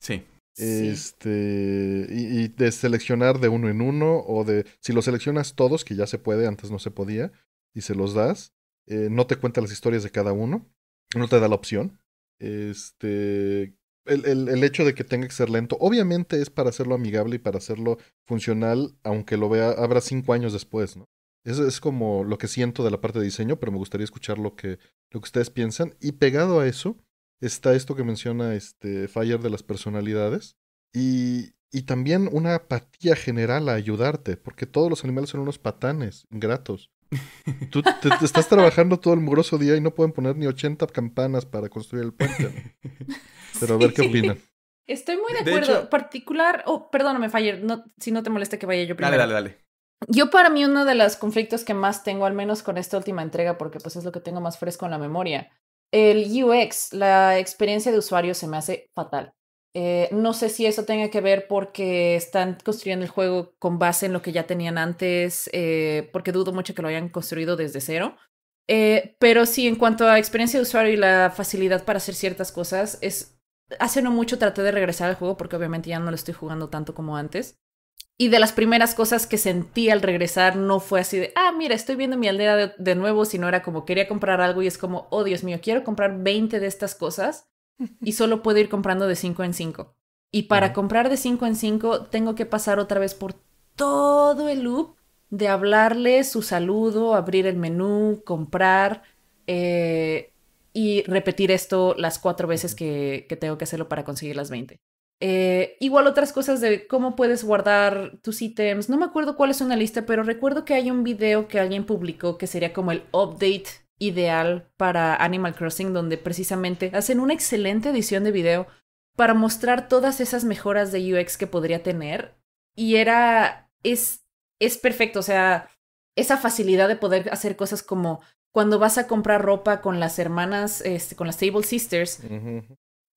Sí. Este, Y, de seleccionar de uno en uno, o de, si los seleccionas todos, que ya se puede, antes no se podía, y se los das, eh, no te cuenta las historias de cada uno, no te da la opción. Este, el, el, hecho de que tenga que ser lento, obviamente es para hacerlo amigable y para hacerlo funcional, aunque lo vea, habrá cinco años después, ¿no? es como lo que siento de la parte de diseño, pero me gustaría escuchar lo que, lo que ustedes piensan. Y pegado a eso está esto que menciona este Fire de las personalidades. Y, también una apatía general a ayudarte, porque todos los animales son unos patanes, gratos. Tú te, estás trabajando todo el mugroso día y no pueden poner ni 80 campanas para construir el puente. <laughs> Pero a ver qué opinan. Estoy muy de acuerdo. Particular. Oh, perdóname, Fire, no, si no te molesta que vaya yo primero. Dale, dale, dale. Yo para mí uno de los conflictos que más tengo, al menos con esta última entrega, porque pues es lo que tengo más fresco en la memoria, el UX, la experiencia de usuario se me hace fatal. Eh, no sé si eso tenga que ver porque están construyendo el juego con base en lo que ya tenían antes, eh, porque dudo mucho que lo hayan construido desde cero. Eh, pero sí, en cuanto a experiencia de usuario y la facilidad para hacer ciertas cosas, es hace no mucho traté de regresar al juego porque obviamente ya no lo estoy jugando tanto como antes. Y de las primeras cosas que sentí al regresar no fue así de, ah, mira, estoy viendo mi aldea de, nuevo, sino era como quería comprar algo y es como, oh Dios mío, quiero comprar 20 de estas cosas y solo puedo ir comprando de 5 en 5. Y para comprar de 5 en 5 tengo que pasar otra vez por todo el loop de hablarle su saludo, abrir el menú, comprar eh, y repetir esto las cuatro veces que, que tengo que hacerlo para conseguir las 20. Eh, igual otras cosas de cómo puedes guardar tus ítems. No me acuerdo cuál es una lista, pero recuerdo que hay un video que alguien publicó que sería como el update ideal para Animal Crossing, donde precisamente hacen una excelente edición de video para mostrar todas esas mejoras de UX que podría tener. Y era, es, es perfecto, o sea, esa facilidad de poder hacer cosas como cuando vas a comprar ropa con las hermanas, este, con las Table Sisters,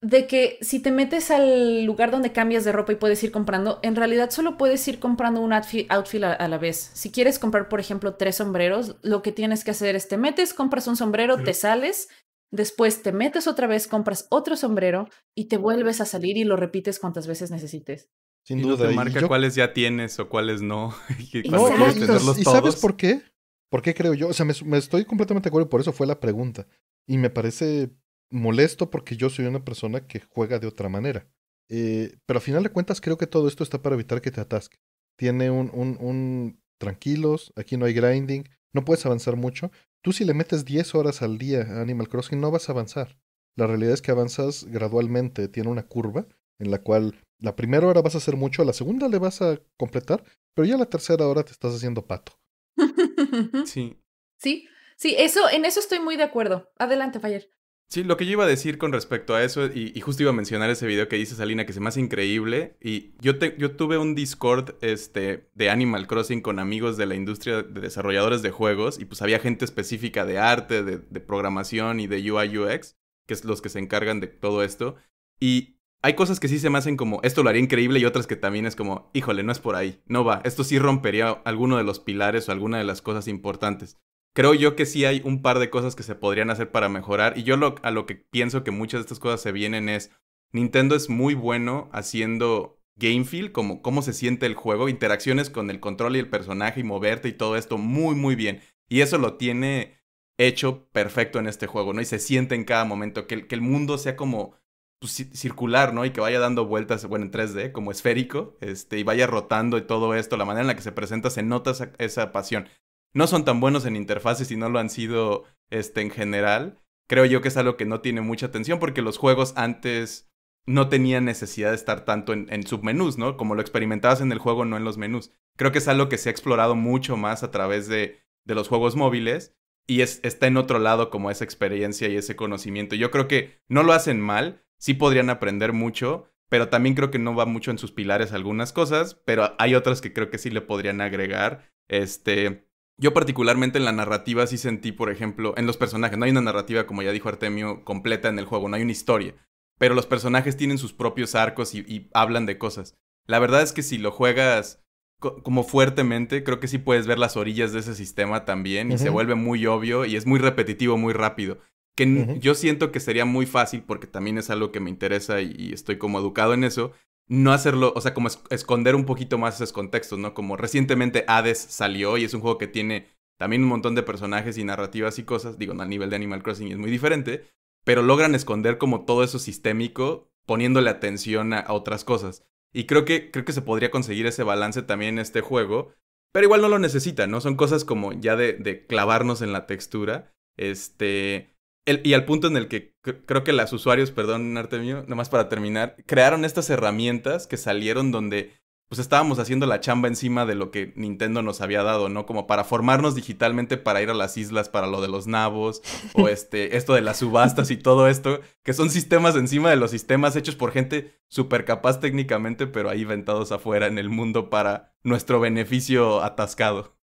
de que si te metes al lugar donde cambias de ropa y puedes ir comprando, en realidad solo puedes ir comprando un outfit, a, la vez. Si quieres comprar, por ejemplo, tres sombreros, lo que tienes que hacer es te metes, compras un sombrero, te sales, después te metes otra vez, compras otro sombrero y te vuelves a salir y lo repites cuantas veces necesites. Sin duda. te marca cuáles ya tienes o cuáles no. <laughs> y, sabes por qué? ¿Por qué creo yo? O sea, me, estoy completamente de acuerdo por eso fue la pregunta. Y me parece molesto porque yo soy una persona que juega de otra manera. Eh, pero al final de cuentas creo que todo esto está para evitar que te atasque. Tiene un, un, tranquilos, aquí no hay grinding, no puedes avanzar mucho. Tú si le metes 10 horas al día a Animal Crossing no vas a avanzar. La realidad es que avanzas gradualmente, tiene una curva en la cual la primera hora vas a hacer mucho, la segunda le vas a completar, pero ya la tercera hora te estás haciendo pato. <laughs> Sí. Sí, sí, eso, en eso estoy muy de acuerdo. Adelante, Fayer. Sí, lo que yo iba a decir con respecto a eso, y, justo iba a mencionar ese video que dice Salina, que se me hace increíble, y yo, tuve un Discord este, de Animal Crossing con amigos de la industria de desarrolladores de juegos, y pues había gente específica de arte, de, de programación y de UI UX, que es los que se encargan de todo esto, y hay cosas que sí se me hacen como, esto lo haría increíble, y otras que también es como, híjole, no es por ahí, no va, esto sí rompería alguno de los pilares o alguna de las cosas importantes creo yo que sí hay un par de cosas que se podrían hacer para mejorar. Y yo lo, a lo que pienso que muchas de estas cosas se vienen es, Nintendo es muy bueno haciendo game feel, como cómo se siente el juego, interacciones con el control y el personaje y moverte y todo esto muy, muy bien. Y eso lo tiene hecho perfecto en este juego, ¿no? Y se siente en cada momento, que, el mundo sea como pues, circular, ¿no? Y que vaya dando vueltas, bueno, en 3D, como esférico, este, y vaya rotando y todo esto, la manera en la que se presenta, se nota esa pasión no son tan buenos en interfaces y no lo han sido este, en general, creo yo que es algo que no tiene mucha atención porque los juegos antes no tenían necesidad de estar tanto en, submenús, ¿no? Como lo experimentabas en el juego, no en los menús. Creo que es algo que se ha explorado mucho más a través de, los juegos móviles y está en otro lado como esa experiencia y ese conocimiento. Yo creo que no lo hacen mal, sí podrían aprender mucho, pero también creo que no va mucho en sus pilares algunas cosas, pero hay otras que creo que sí le podrían agregar. Este, yo particularmente en la narrativa sí sentí, por ejemplo, en los personajes, no hay una narrativa, como ya dijo Artemio, completa en el juego, no hay una historia, pero los personajes tienen sus propios arcos y, hablan de cosas. La verdad es que si lo juegas como fuertemente, creo que sí puedes ver las orillas de ese sistema también y se vuelve muy obvio y es muy repetitivo muy rápido. Que yo siento que sería muy fácil, porque también es algo que me interesa y estoy como educado en eso, no hacerlo, o sea, como esconder un poquito más esos contextos, ¿no? Como recientemente Hades salió y es un juego que tiene también un montón de personajes y narrativas y cosas, digo, al nivel de Animal Crossing es muy diferente, pero logran esconder como todo eso sistémico poniéndole atención a, otras cosas. Y creo que, creo que se podría conseguir ese balance también en este juego, pero igual no lo necesitan, ¿no? Son cosas como ya de clavarnos en la textura. Este, y al punto en el que creo que las usuarios, perdón, Artemio, nomás para terminar, crearon estas herramientas que salieron donde pues estábamos haciendo la chamba encima de lo que Nintendo nos había dado, ¿no? Como para formarnos digitalmente para ir a las islas, para lo de los nabos, <laughs> o este, esto de las subastas y todo esto, que son sistemas encima de los sistemas hechos por gente súper capaz técnicamente, pero ahí ventados afuera en el mundo para nuestro beneficio atascado.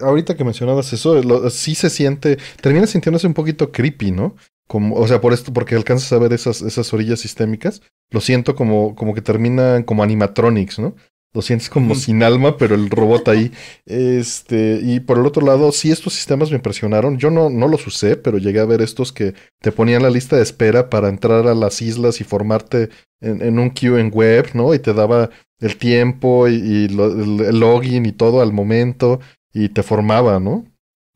Ahorita que mencionabas eso, sí se siente, termina sintiéndose un poquito creepy, ¿no? Como, o sea, por esto, porque alcanzas a ver esas, esas orillas sistémicas, lo siento como, como que terminan como animatronics, ¿no? Lo sientes como sin alma, pero el robot ahí. Este, y por el otro lado, sí, estos sistemas me impresionaron. Yo no, no los usé, pero llegué a ver estos que te ponían la lista de espera para entrar a las islas y formarte en, en un queue en web, ¿no? Y te daba el tiempo y, el, login y todo al momento y te formaba, ¿no?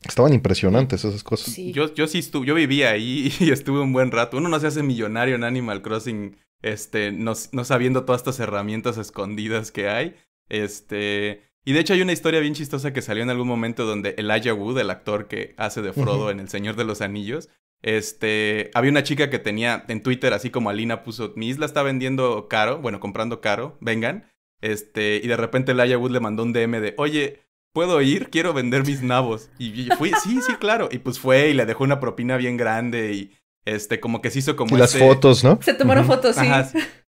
Estaban impresionantes esas cosas. Sí. Yo, yo sí estuve, yo vivía ahí <laughs> y estuve un buen rato. Uno no se hace millonario en Animal Crossing, este, no, sabiendo todas estas herramientas escondidas que hay. Este. Y de hecho hay una historia bien chistosa que salió en algún momento donde Elijah Wood, el actor que hace de Frodo en El Señor de los Anillos, este, había una chica que tenía en Twitter, así como Alina puso, mi isla está vendiendo caro, bueno, comprando caro, vengan. Este, y de repente Elijah Wood le mandó un DM de, oye, ¿puedo ir? Quiero vender mis nabos. Y fui, sí, sí, <laughs> claro. Y pues fue y le dejó una propina bien grande y este, como que se hizo como... Y las fotos, ¿no? Se tomaron fotos, sí.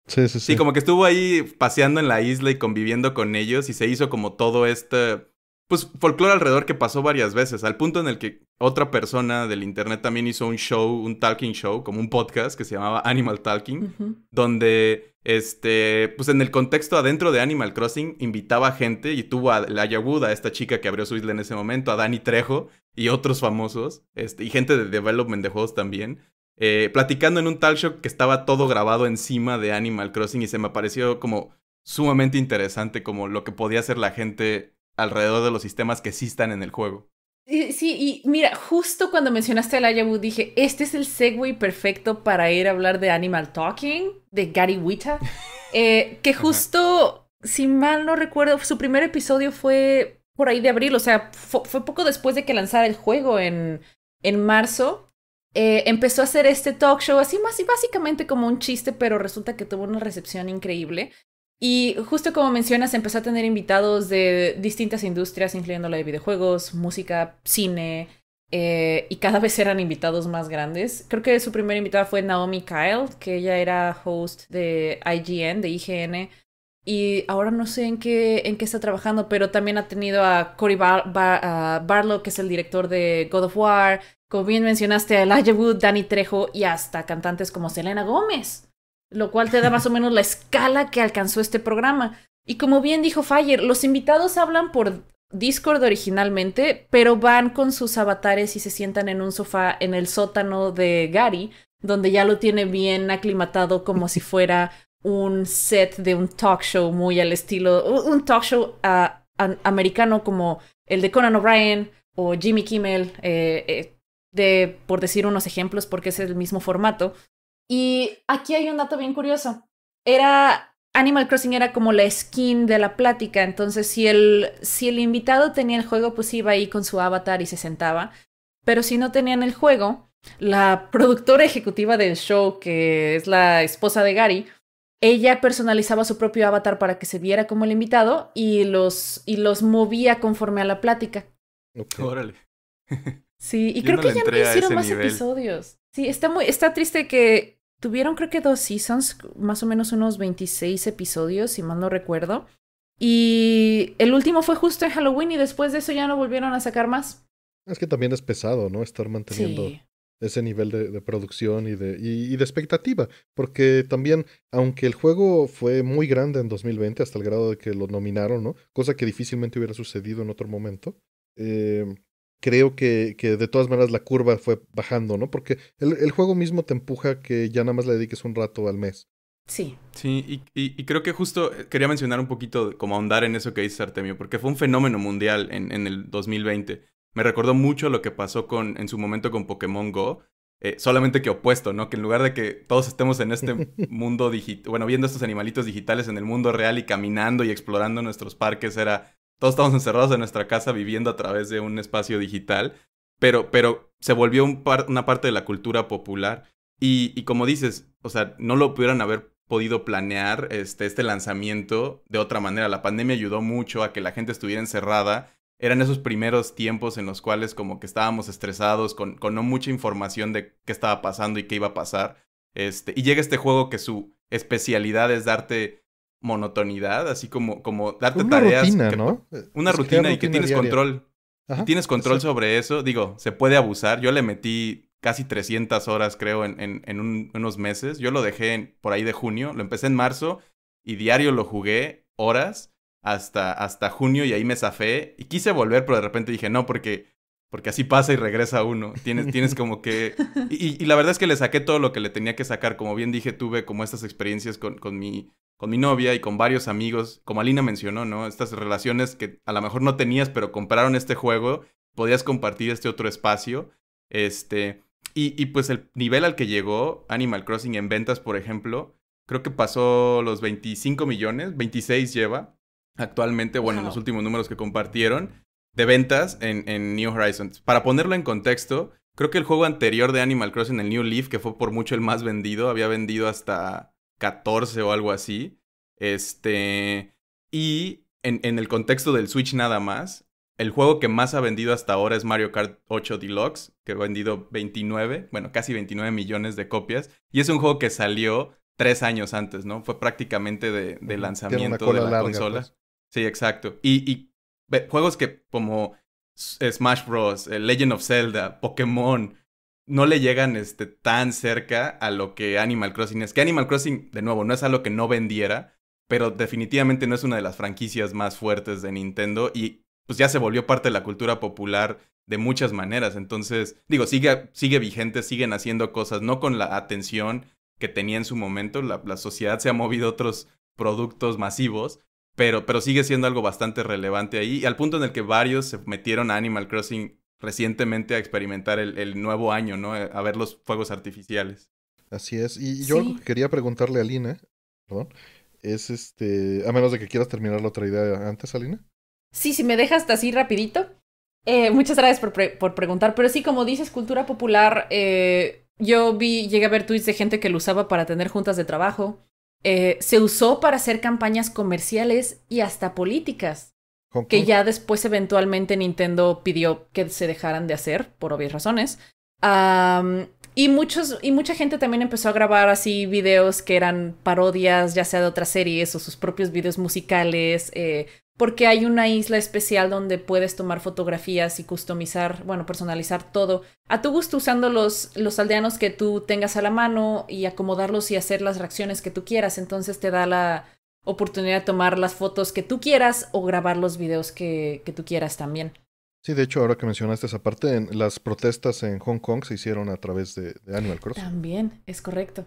Sí, sí, sí. como que estuvo ahí paseando en la isla y conviviendo con ellos y se hizo como todo este pues folclore alrededor que pasó varias veces, al punto en el que otra persona del internet también hizo un show, un talking show, como un podcast que se llamaba Animal Talking, donde este, pues en el contexto adentro de Animal Crossing invitaba gente y tuvo a la a esta chica que abrió su isla en ese momento, a Dani Trejo y otros famosos, este, y gente de development de juegos también. Eh, platicando en un talk show que estaba todo grabado encima de Animal Crossing y se me pareció como sumamente interesante como lo que podía hacer la gente alrededor de los sistemas que existan en el juego. Sí, y mira, justo cuando mencionaste el Ayabu dije, este es el segue perfecto para ir a hablar de Animal Talking, de Gary Wita, <laughs> eh, que justo, si mal no recuerdo, su primer episodio fue por ahí de abril, o sea, fue, poco después de que lanzara el juego en, en marzo. Eh, empezó a hacer este talk show así más y básicamente como un chiste, pero resulta que tuvo una recepción increíble. Y justo como mencionas, empezó a tener invitados de distintas industrias, incluyendo la de videojuegos, música, cine, eh, y cada <laughs> vez eran invitados más grandes. Creo que su primer invitada fue Naomi Kyle, que ella era host de IGN, de IGN, y ahora no sé en qué, en qué está trabajando, pero también ha tenido a Cory Barlow, que es el director de God of War, como bien mencionaste, a Elijah Wood, Danny Trejo y hasta cantantes como Selena Gómez lo cual te da más o menos la escala que alcanzó este programa. Y como bien dijo Fire, los invitados hablan por Discord originalmente, pero van con sus avatares y se sientan en un sofá en el sótano de Gary, donde ya lo tiene bien aclimatado como si fuera un set de un talk show muy al estilo, un talk show ah, americano como el de Conan O'Brien o Jimmy Kimmel, eh, eh, de, por decir unos ejemplos, porque es el mismo formato. Y aquí hay un dato bien curioso. Era Animal Crossing era como la skin de la plática, entonces si el, si el invitado tenía el juego, pues iba ahí con su avatar y se sentaba, pero si no tenían el juego, la productora ejecutiva del show, que es la esposa de Gary, ella personalizaba su propio avatar para que se viera como el invitado y los, y los movía conforme a la plática. Órale. sí, y creo que ya no hicieron más episodios. Sí, está muy, está triste que Tuvieron creo que dos seasons, más o menos unos 26 episodios, si mal no recuerdo. Y el último fue justo en Halloween y después de eso ya no volvieron a sacar más. Es que también es pesado, ¿no? Estar manteniendo ese nivel de, producción y de, de expectativa. Porque también, aunque el juego fue muy grande en 2020, hasta el grado de que lo nominaron, ¿no? Cosa que difícilmente hubiera sucedido en otro momento. Eh, creo que, de todas maneras la curva fue bajando, ¿no? Porque el, juego mismo te empuja que ya nada más le dediques un rato al mes. Sí. Sí, y, creo que justo eh, quería mencionar un poquito, como ahondar en eso que dice Artemio, porque fue un fenómeno mundial en, el 2020. Me recordó mucho lo que pasó con, en su momento con Pokémon Go, eh, solamente que opuesto, ¿no? Que en lugar de que todos estemos en este <laughs> mundo digital, bueno, viendo estos animalitos digitales en el mundo real y caminando y explorando nuestros parques, era todos estamos encerrados en nuestra casa viviendo a través de un espacio digital, pero, pero se volvió una parte de la cultura popular. Y, como dices, o sea, no lo pudieran haber podido planear este, este lanzamiento de otra manera. La pandemia ayudó mucho a que la gente estuviera encerrada. Eran esos primeros tiempos en los cuales como que estábamos estresados, con, con no mucha información de qué estaba pasando y qué iba a pasar. Este, y llega este juego que su especialidad es darte monotonidad, así como, como darte tareas. ¿no? Una rutina y que tienes control. tienes control sobre eso. Digo, se puede abusar. Yo le metí casi 300 horas, creo, en, en, unos meses. Yo lo dejé por ahí de junio, lo empecé en marzo y diario lo jugué horas hasta, hasta junio y ahí me zafé. Y quise volver, pero de repente dije, no, porque porque así pasa y regresa uno. Tienes, tienes <laughs> como que... Y, la verdad es que le saqué todo lo que le tenía que sacar. Como bien dije, tuve como estas experiencias con, mi, con mi novia y con varios amigos. Como Alina mencionó, ¿no? Estas relaciones que a lo mejor no tenías, pero compraron este juego. Podías compartir este otro espacio. Este... Y, pues el nivel al que llegó Animal Crossing en ventas, por ejemplo, creo que pasó los 25 millones, 26 lleva actualmente, bueno, los últimos números que compartieron de ventas en, New Horizons. Para ponerlo en contexto, creo que el juego anterior de Animal Crossing, el New Leaf, que fue por mucho el más vendido, había vendido hasta 14 o algo así. Este. Y en, el contexto del Switch nada más, el juego que más ha vendido hasta ahora es Mario Kart 8 Deluxe, que ha vendido 29, bueno, casi 29 millones de copias. Y es un juego que salió tres años antes, ¿no? Fue prácticamente de, lanzamiento de la consola. Pues. Sí, exacto. y, juegos que como eh, Smash Bros, eh, Legend of Zelda, Pokémon, no le llegan este, tan cerca a lo que Animal Crossing es. Que Animal Crossing, de nuevo, no es algo que no vendiera, pero definitivamente no es una de las franquicias más fuertes de Nintendo y pues ya se volvió parte de la cultura popular de muchas maneras. Entonces, digo, sigue, sigue vigente, siguen haciendo cosas, no con la atención que tenía en su momento, la, la sociedad se ha movido a otros productos masivos, pero, pero sigue siendo algo bastante relevante ahí, al punto en el que varios se metieron a Animal Crossing recientemente a experimentar el, nuevo año, ¿no? Eh, a ver los fuegos artificiales. Así es, y yo quería preguntarle a Lina, perdón, es este, a menos de que quieras terminar la otra idea antes, Alina. Sí, si me dejas hasta así rapidito. Eh, muchas gracias por, por, preguntar, pero sí, como dices, cultura popular, eh, yo vi, llegué a ver tweets de gente que lo usaba para tener juntas de trabajo, eh, se usó para hacer campañas comerciales y hasta políticas, que ya después eventualmente Nintendo pidió que se dejaran de hacer, por obvias razones. y, muchos, y mucha gente también empezó a grabar así videos que eran parodias, ya sea de otras series o sus propios videos musicales, eh, porque hay una isla especial donde puedes tomar fotografías y customizar, bueno, personalizar todo a tu gusto usando los, los aldeanos que tú tengas a la mano y acomodarlos y hacer las reacciones que tú quieras. Entonces te da la oportunidad de tomar las fotos que tú quieras o grabar los videos que, que tú quieras también. Sí, de hecho, ahora que mencionaste esa parte, en las protestas en Hong Kong se hicieron a través de, Animal Crossing. También, es correcto.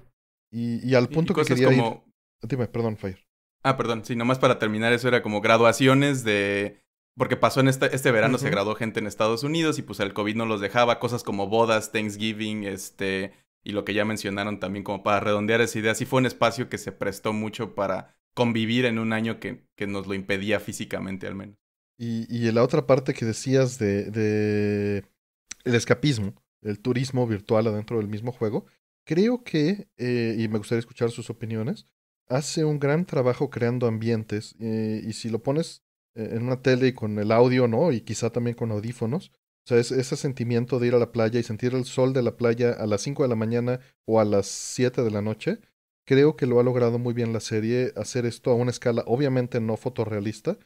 Y, al punto que quería como... ir... Dime, perdón, Fire. Ah, perdón, sí, nomás para terminar, eso era como graduaciones de... Porque pasó en este, este verano, se graduó gente en Estados Unidos y pues el COVID no los dejaba, cosas como bodas, Thanksgiving, este, y lo que ya mencionaron también como para redondear esa idea, sí fue un espacio que se prestó mucho para convivir en un año que, que nos lo impedía físicamente al menos. Y, y la otra parte que decías de, de el escapismo, el turismo virtual adentro del mismo juego, creo que, eh, y me gustaría escuchar sus opiniones, hace un gran trabajo creando ambientes eh, y si lo pones eh, en una tele y con el audio, ¿no? Y quizá también con audífonos. O sea, es, ese sentimiento de ir a la playa y sentir el sol de la playa a las 5 de la mañana o a las 7 de la noche, creo que lo ha logrado muy bien la serie, hacer esto a una escala obviamente no fotorrealista,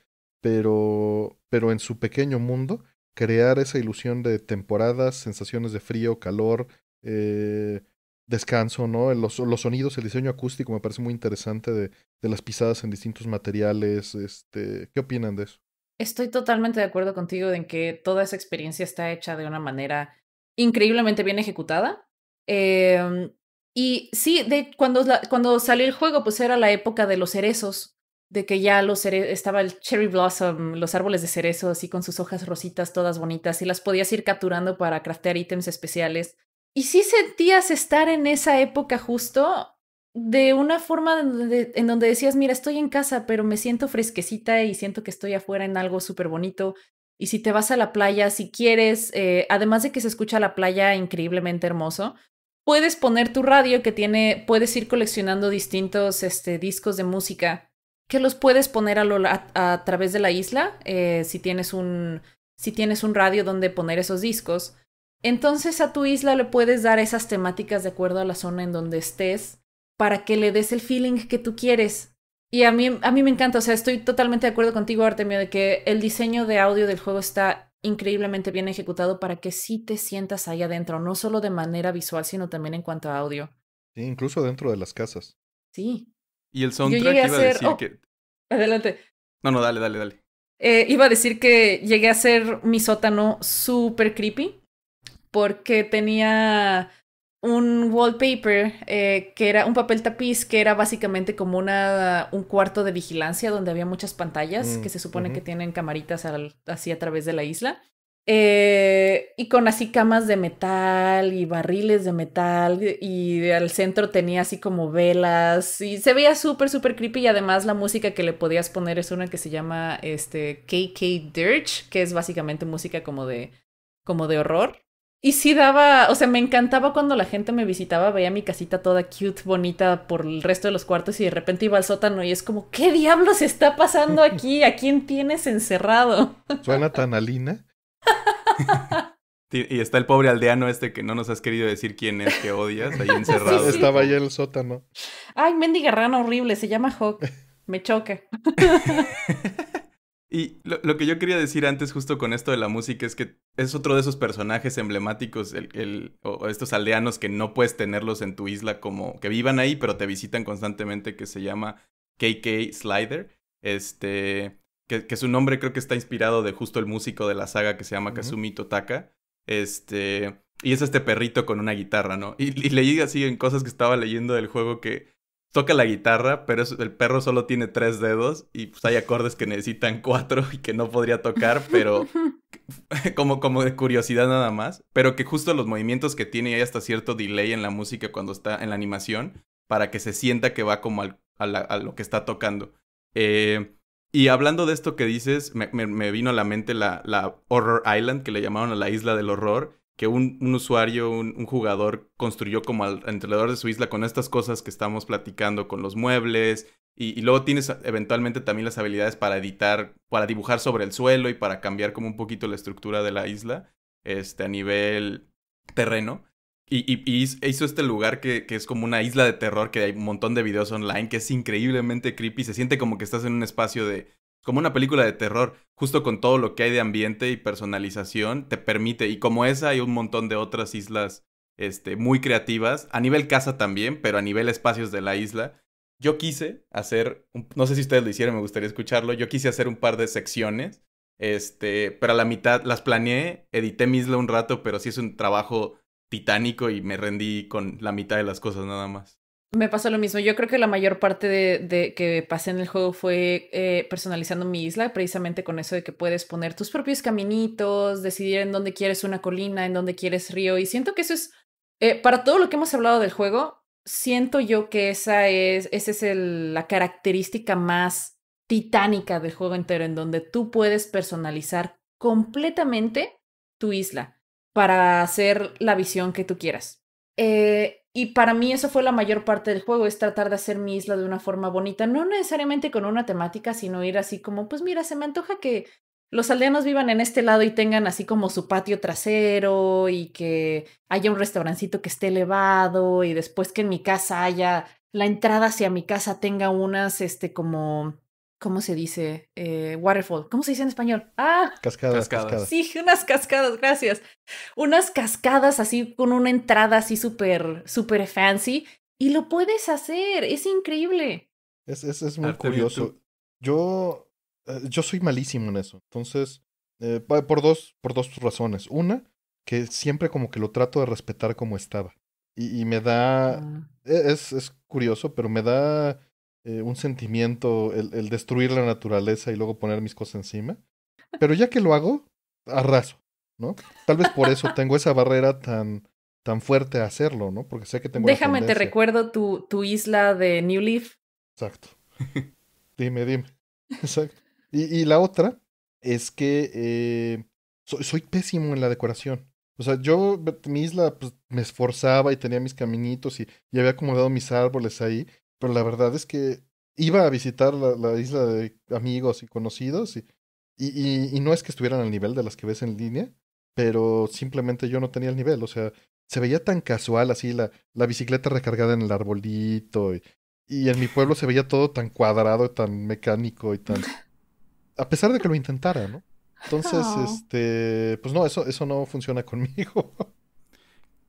pero, pero en su pequeño mundo, crear esa ilusión de temporadas, sensaciones de frío, calor, eh, descanso, ¿no? Los, sonidos, el diseño acústico me parece muy interesante de, las pisadas en distintos materiales. Este, ¿Qué opinan de eso? Estoy totalmente de acuerdo contigo en que toda esa experiencia está hecha de una manera increíblemente bien ejecutada. Em, y sí, de, cuando, cuando salió el juego, pues era la época de los cerezos, de que ya los estaba el cherry blossom, los árboles de cerezo, así con sus hojas rositas todas bonitas, y las podías ir capturando para craftear ítems especiales. Y si sentías estar en esa época justo de una forma en donde, decías, mira, estoy en casa, pero me siento fresquecita y siento que estoy afuera en algo súper bonito. Y si te vas a la playa, si quieres, eh, además de que se escucha la playa increíblemente hermoso, puedes poner tu radio que tiene, puedes ir coleccionando distintos este, discos de música que los puedes poner a, través de la isla, eh, si, tienes un, si tienes un radio donde poner esos discos. Entonces a tu isla le puedes dar esas temáticas de acuerdo a la zona en donde estés para que le des el feeling que tú quieres. Y a mí, a mí me encanta, o sea, estoy totalmente de acuerdo contigo, Artemio, de que el diseño de audio del juego está increíblemente bien ejecutado para que sí te sientas ahí adentro, no solo de manera visual, sino también en cuanto a audio. Sí, incluso dentro de las casas. Sí. Y el soundtrack iba a, decir oh, que. Adelante. No, no, dale, dale, dale. Eh, iba a decir que llegué a hacer mi sótano súper creepy porque tenía un wallpaper eh, que era un papel tapiz que era básicamente como una, un cuarto de vigilancia donde había muchas pantallas mm, que se supone que tienen camaritas así a través de la isla. Eh, y con así camas de metal y barriles de metal y al centro tenía así como velas y se veía súper, súper creepy y además la música que le podías poner es una que se llama este KK Dirge, que es básicamente música como de, como de horror. Y sí daba, o sea, me encantaba cuando la gente me visitaba, veía mi casita toda cute, bonita por el resto de los cuartos y de repente iba al sótano y es como, ¿qué diablos está pasando aquí? ¿A quién tienes encerrado? <laughs> Suena tan alina. <laughs> y está el pobre aldeano este que no nos has querido decir quién es, que odias, ahí encerrado. Estaba ahí en el sótano. Ay, mendigarrano horrible, se llama Hawk. <laughs> Me choca. Y lo, que yo quería decir antes justo con esto de la música es que es otro de esos personajes emblemáticos, el, el, o estos aldeanos que no puedes tenerlos en tu isla como que vivan ahí, pero te visitan constantemente, que se llama KK Slider. Este, que, su nombre creo que está inspirado de justo el músico de la saga que se llama Kazumi Totaka. Este, y es este perrito con una guitarra, ¿no? Y, y leí así en cosas que estaba leyendo del juego que toca la guitarra, pero el perro solo tiene tres dedos y pues hay acordes que necesitan cuatro y que no podría tocar, pero <laughs> como, como de curiosidad nada más, pero que justo los movimientos que tiene hay hasta cierto delay en la música cuando está en la animación para que se sienta que va como a, lo que está tocando. Eh, y hablando de esto que dices, me, vino a la mente la, la, Horror Island, que le llamaron a la isla del horror, que un, usuario, un, jugador construyó como al, entrenador de su isla con estas cosas que estamos platicando, con los muebles, y, luego tienes eventualmente también las habilidades para editar, para dibujar sobre el suelo y para cambiar como un poquito la estructura de la isla este, a nivel terreno. Y, hizo este lugar que, que, es como una isla de terror, que hay un montón de videos online, que es increíblemente creepy, se siente como que estás en un espacio de, como una película de terror, justo con todo lo que hay de ambiente y personalización, te permite, y como esa hay un montón de otras islas este, muy creativas, a nivel casa también, pero a nivel espacios de la isla. Yo quise hacer, no sé si ustedes lo hicieron, me gustaría escucharlo, yo quise hacer un par de secciones, este, pero a la mitad las planeé, edité mi isla un rato, pero sí es un trabajo titánico y me rendí con la mitad de las cosas nada más. Me pasó lo mismo. Yo creo que la mayor parte de, que pasé en el juego fue eh, personalizando mi isla, precisamente con eso de que puedes poner tus propios caminitos, decidir en dónde quieres una colina, en dónde quieres río. Y siento que eso es, eh, para todo lo que hemos hablado del juego, siento yo que esa es, esa es la característica más titánica del juego entero, en donde tú puedes personalizar completamente tu isla para hacer la visión que tú quieras. Eh, y para mí eso fue la mayor parte del juego, es tratar de hacer mi isla de una forma bonita, no necesariamente con una temática, sino ir así como, pues mira, se me antoja que los aldeanos vivan en este lado y tengan así como su patio trasero y que haya un restaurancito que esté elevado y después que en mi casa haya la entrada hacia mi casa tenga unas este como ¿cómo se dice? Eh, waterfall. ¿Cómo se dice en español? Ah, cascadas, cascadas. Sí, unas cascadas, gracias. Unas cascadas así con una entrada así súper, súper fancy. Y lo puedes hacer, es increíble. Es, es, muy curioso. Yo, eh, yo soy malísimo en eso. Entonces, eh, por, dos, por dos razones. Una, que siempre como que lo trato de respetar como estaba. Y, me da, ah. e, es, es curioso, pero me da eh, un sentimiento el, el, destruir la naturaleza y luego poner mis cosas encima. Pero ya que lo hago, arraso, ¿no? Tal vez por eso tengo esa barrera tan, tan fuerte a hacerlo, ¿no? Porque sé que tengo... Déjame, te recuerdo tu, tu isla de New Leaf. Exacto. dime, dime. Exacto. Y, y, la otra es que eh, soy, soy, pésimo en la decoración. O sea, yo mi isla pues, me esforzaba y tenía mis caminitos y, y había acomodado mis árboles ahí, pero la verdad es que iba a visitar la, isla de amigos y conocidos y, y, no es que estuvieran al nivel de las que ves en línea, pero simplemente yo no tenía el nivel. O sea, se veía tan casual así la, la bicicleta recargada en el arbolito y, en mi pueblo se veía todo tan cuadrado, tan mecánico y tan... A pesar de que lo intentara, ¿no? Entonces, oh. este, pues no, eso, eso no funciona <laughs> conmigo.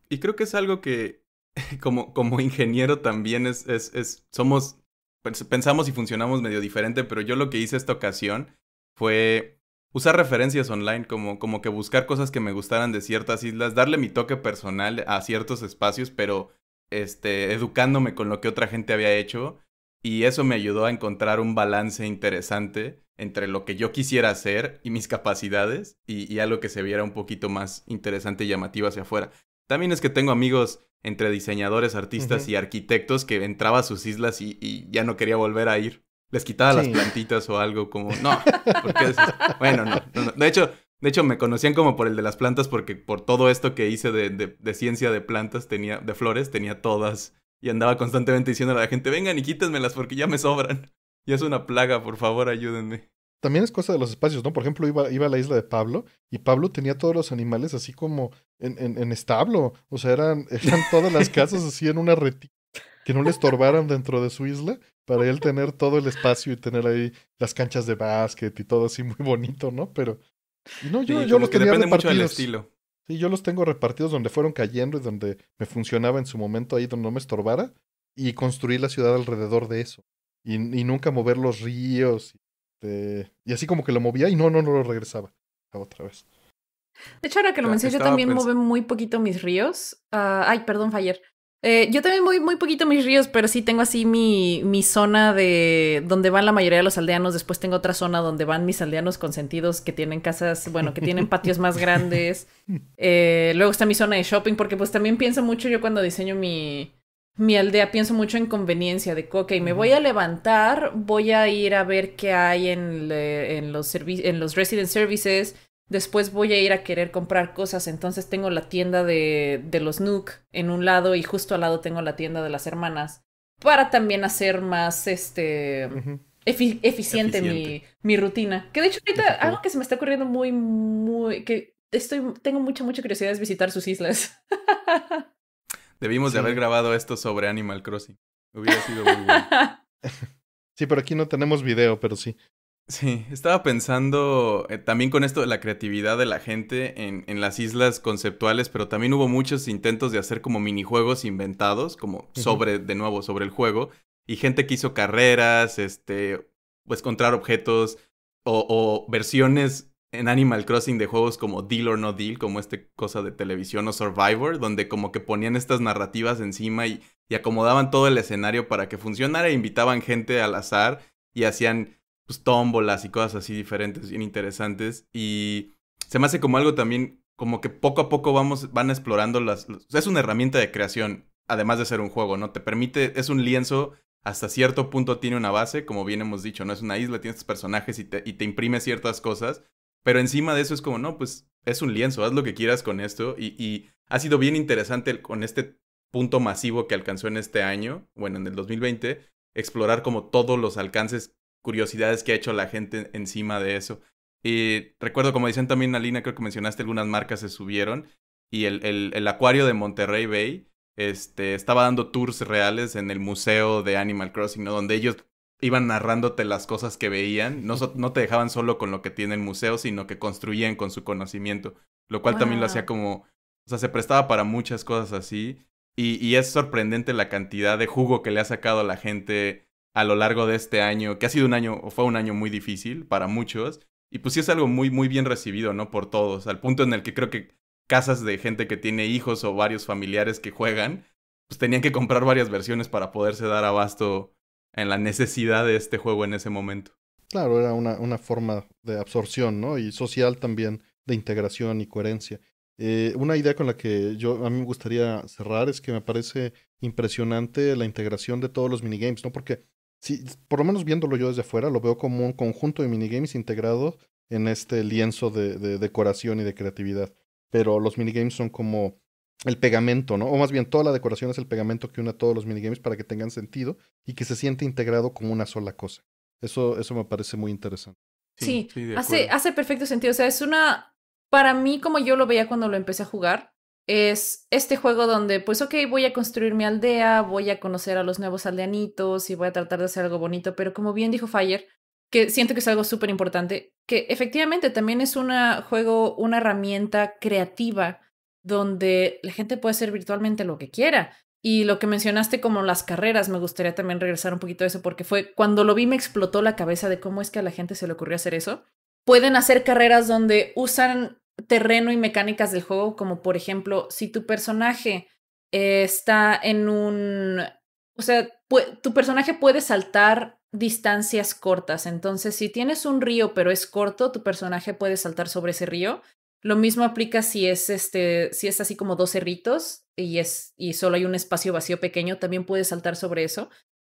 Y creo que es algo que <laughs> como, como ingeniero también es, es, somos, pues, pensamos y funcionamos medio diferente, pero yo lo que hice esta ocasión fue usar referencias online, como, como que buscar cosas que me gustaran de ciertas islas, darle mi toque personal a ciertos espacios, pero este, educándome con lo que otra gente había hecho. Y eso me ayudó a encontrar un balance interesante entre lo que yo quisiera hacer y mis capacidades y, y algo que se viera un poquito más interesante y llamativo hacia afuera. También es que tengo amigos entre diseñadores, artistas y arquitectos que entraba a sus islas y, ya no quería volver a ir. Les quitaba las plantitas o algo como, no, porque <laughs> bueno, no, no, De hecho, de hecho me conocían como por el de las plantas porque por todo esto que hice de, ciencia de plantas, tenía, de flores, tenía todas y andaba constantemente diciendo a la gente, vengan y quítenmelas porque ya me sobran. Ya es una plaga, por favor, ayúdenme también es cosa de los espacios, ¿no? Por ejemplo, iba, iba a la isla de Pablo y Pablo tenía todos los animales así como en, en, en establo. O sea, eran, <laughs> eran todas las casas así en una retita que no le estorbaran dentro de su isla para él tener todo el espacio y tener ahí las canchas de básquet y todo así muy bonito, ¿no? Pero no, yo, yo los que repartidos. estilo. Sí, yo los tengo repartidos donde fueron cayendo y donde me funcionaba en su momento ahí donde no me estorbara y construir la ciudad alrededor de eso. Y, y nunca mover los ríos este, y así como que lo movía y no, no, no lo regresaba a otra vez. De hecho, ahora que lo mencioné, yo también mueve muy poquito mis ríos. Ah, ay, perdón, Fayer. Eh, yo también muevo muy poquito mis ríos, pero sí tengo así mi, zona de donde van la mayoría de los aldeanos. Después tengo otra zona donde van mis aldeanos consentidos que tienen casas, bueno, que tienen patios más grandes. <laughs> Eh, luego está mi zona de shopping, porque pues también pienso mucho yo cuando diseño mi, mi aldea pienso mucho en conveniencia, de coca me voy a levantar, voy a ir a ver qué hay en, los, en los resident services, después voy a ir a querer comprar cosas, entonces tengo la tienda de, de los Nook en un lado y justo al lado tengo la tienda de las hermanas, para también hacer más, este... eficiente, Mi, rutina. Que de hecho ahorita algo que se me está ocurriendo muy, muy, que estoy, tengo mucha, mucha curiosidad es visitar sus islas. <laughs> Debimos de haber grabado esto sobre Animal Crossing. Hubiera sido muy bueno. <laughs> Sí, pero aquí no tenemos video, pero sí. Sí, estaba pensando eh, también con esto de la creatividad de la gente en, las islas conceptuales, pero también hubo muchos intentos de hacer como minijuegos inventados, como sobre, de nuevo, sobre el juego, y gente que hizo carreras, este, pues encontrar objetos o versiones en Animal Crossing de juegos como Deal or No Deal, como este cosa de televisión o Survivor, donde como que ponían estas narrativas encima y, acomodaban todo el escenario para que funcionara e invitaban gente al azar y hacían pues, tómbolas y cosas así diferentes, bien interesantes. Y se me hace como algo también, como que poco a poco vamos, van explorando las... es una herramienta de creación, además de ser un juego, ¿no? Te permite, es un lienzo hasta cierto punto tiene una base, como bien hemos dicho, no es una isla, tienes personajes y y te imprime ciertas cosas, pero encima de eso es como, no, pues es un lienzo, haz lo que quieras con esto. Y, ha sido bien interesante con este punto masivo que alcanzó en este año, bueno, en el 2020, explorar como todos los alcances, curiosidades que ha hecho la gente encima de eso. Y recuerdo, como dicen también, Alina, creo que mencionaste algunas marcas se subieron. Y el, el, el acuario de Monterrey Bay este, estaba dando tours reales en el museo de Animal Crossing, ¿no? Donde ellos iban narrándote las cosas que veían, no, no te dejaban solo con lo que tiene el museo, sino que construían con su conocimiento, lo cual también lo hacía como, o sea, se prestaba para muchas cosas así, y, y, es sorprendente la cantidad de jugo que le ha sacado a la gente a lo largo de este año, que ha sido un año, o fue un año muy difícil para muchos, y pues sí es algo muy, muy bien recibido, ¿no? Por todos, al punto en el que creo que casas de gente que tiene hijos o varios familiares que juegan, pues tenían que comprar varias versiones para poderse dar abasto en la necesidad de este juego en ese momento. Claro, era una, una forma de absorción, ¿no? Y social también, de integración y coherencia. Eh, una idea con la que yo a mí me gustaría cerrar es que me parece impresionante la integración de todos los minigames, ¿no? Porque si, por lo menos viéndolo yo desde afuera, lo veo como un conjunto de minigames integrados en este lienzo de decoración y de creatividad. Pero los minigames son como el pegamento, ¿no? O más bien, toda la decoración es el pegamento que une a todos los minigames para que tengan sentido y que se siente integrado como una sola cosa. Eso, eso me parece muy interesante. Sí, hace, hace perfecto sentido. O sea, es una. Para mí, como yo lo veía cuando lo empecé a jugar, es este juego donde, pues, ok, voy a construir mi aldea, voy a conocer a los nuevos aldeanitos y voy a tratar de hacer algo bonito, pero como bien dijo Fire, que siento que es algo súper importante, que efectivamente también es un juego, una herramienta creativa donde la gente puede hacer virtualmente lo que quiera. Y lo que mencionaste como las carreras, me gustaría también regresar un poquito a eso, porque fue cuando lo vi me explotó la cabeza de cómo es que a la gente se le ocurrió hacer eso. Pueden hacer carreras donde usan terreno y mecánicas del juego, como por ejemplo, si tu personaje eh, está en un... O sea, tu personaje puede saltar distancias cortas, entonces si tienes un río pero es corto, tu personaje puede saltar sobre ese río lo mismo aplica si es este, si es así como dos cerritos y es y solo hay un espacio vacío pequeño, también puedes saltar sobre eso.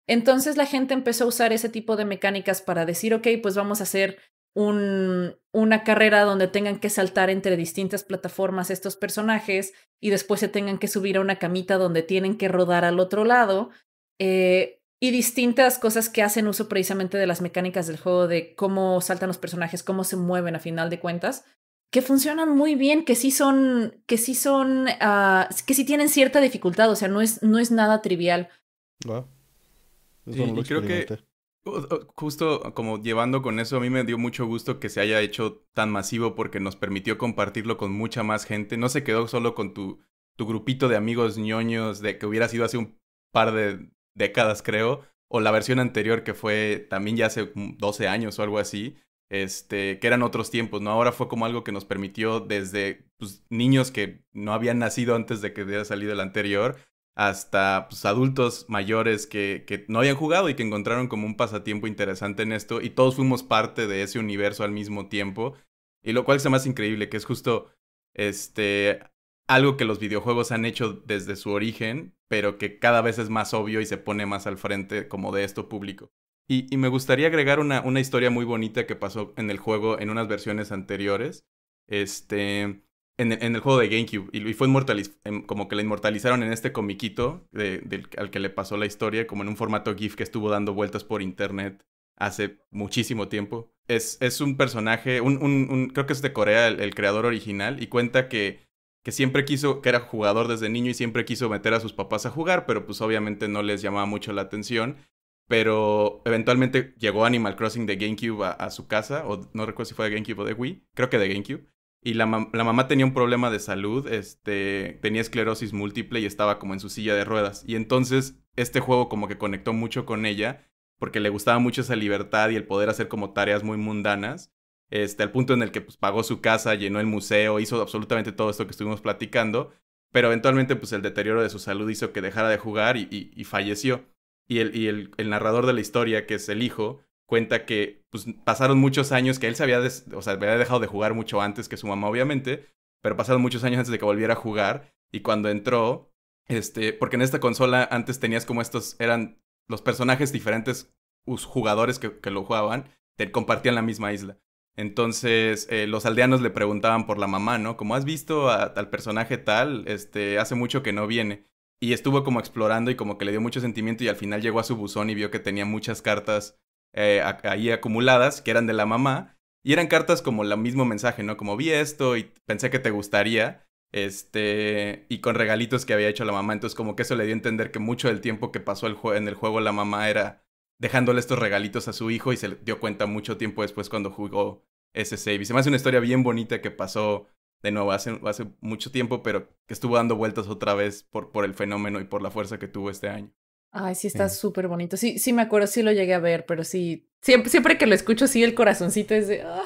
Entonces la gente empezó a usar ese tipo de mecánicas para decir, ok, pues vamos a hacer un, una carrera donde tengan que saltar entre distintas plataformas estos personajes y después se tengan que subir a una camita donde tienen que rodar al otro lado. Eh, y distintas cosas que hacen uso precisamente de las mecánicas del juego, de cómo saltan los personajes, cómo se mueven a final de cuentas, que funcionan muy bien, que sí son, que sí son, ah, que sí tienen cierta dificultad, o sea, no es, no es nada trivial. Wow. y creo que justo como llevando con eso, a mí me dio mucho gusto que se haya hecho tan masivo porque nos permitió compartirlo con mucha más gente. No se quedó solo con tu, tu grupito de amigos ñoños de que hubiera sido hace un par de décadas, creo, o la versión anterior que fue también ya hace 12 años o algo así este, que eran otros tiempos, ¿no? Ahora fue como algo que nos permitió desde pues, niños que no habían nacido antes de que hubiera salido el anterior, hasta pues, adultos mayores que, no habían jugado y que encontraron como un pasatiempo interesante en esto, y todos fuimos parte de ese universo al mismo tiempo, y lo cual es me hace increíble, que es justo, este, algo que los videojuegos han hecho desde su origen, pero que cada vez es más obvio y se pone más al frente como de esto público. Y, me gustaría agregar una, una, historia muy bonita que pasó en el juego en unas versiones anteriores. Este. En, en el juego de GameCube. Y, fue em, como que la inmortalizaron en este comiquito del, al que le pasó la historia, como en un formato GIF que estuvo dando vueltas por internet hace muchísimo tiempo. Es, es un personaje, un, creo que es de Corea el, creador original, y cuenta que, que, siempre quiso, que era jugador desde niño y siempre quiso meter a sus papás a jugar, pero pues obviamente no les llamaba mucho la atención pero eventualmente llegó Animal Crossing de GameCube a, su casa, o no recuerdo si fue de GameCube o de Wii, creo que de GameCube. Y la, mamá tenía un problema de salud, este, tenía esclerosis múltiple y estaba como en su silla de ruedas. Y entonces este juego como que conectó mucho con ella, porque le gustaba mucho esa libertad y el poder hacer como tareas muy mundanas, este, al punto en el que pues, pagó su casa, llenó el museo, hizo absolutamente todo esto que estuvimos platicando, pero eventualmente pues el deterioro de su salud hizo que dejara de jugar y falleció y el, y el, narrador de la historia, que es el hijo, cuenta que pues, pasaron muchos años que él se había, o había dejado de jugar mucho antes que su mamá, obviamente, pero pasaron muchos años antes de que volviera a jugar y cuando entró, este, porque en esta consola antes tenías como estos, eran los personajes diferentes, jugadores que, lo jugaban, te compartían la misma isla. Entonces, eh, los aldeanos le preguntaban por la mamá, ¿no? Como has visto al personaje tal, este, hace mucho que no viene. Y estuvo como explorando y como que le dio mucho sentimiento y al final llegó a su buzón y vio que tenía muchas cartas eh, ahí acumuladas que eran de la mamá. Y eran cartas como el mismo mensaje, ¿no? Como vi esto y pensé que te gustaría. Este, y con regalitos que había hecho la mamá. Entonces, como que eso le dio a entender que mucho del tiempo que pasó en el juego la mamá era dejándole estos regalitos a su hijo y se dio cuenta mucho tiempo después cuando jugó ese save. Y se me hace una historia bien bonita que pasó de nuevo hace, hace mucho tiempo, pero que estuvo dando vueltas otra vez por, el fenómeno y por la fuerza que tuvo este año. Ay, sí, está súper bonito. Sí, sí, me acuerdo, sí lo llegué a ver, pero sí, siempre, que lo escucho, sí, el corazoncito es de... Ah.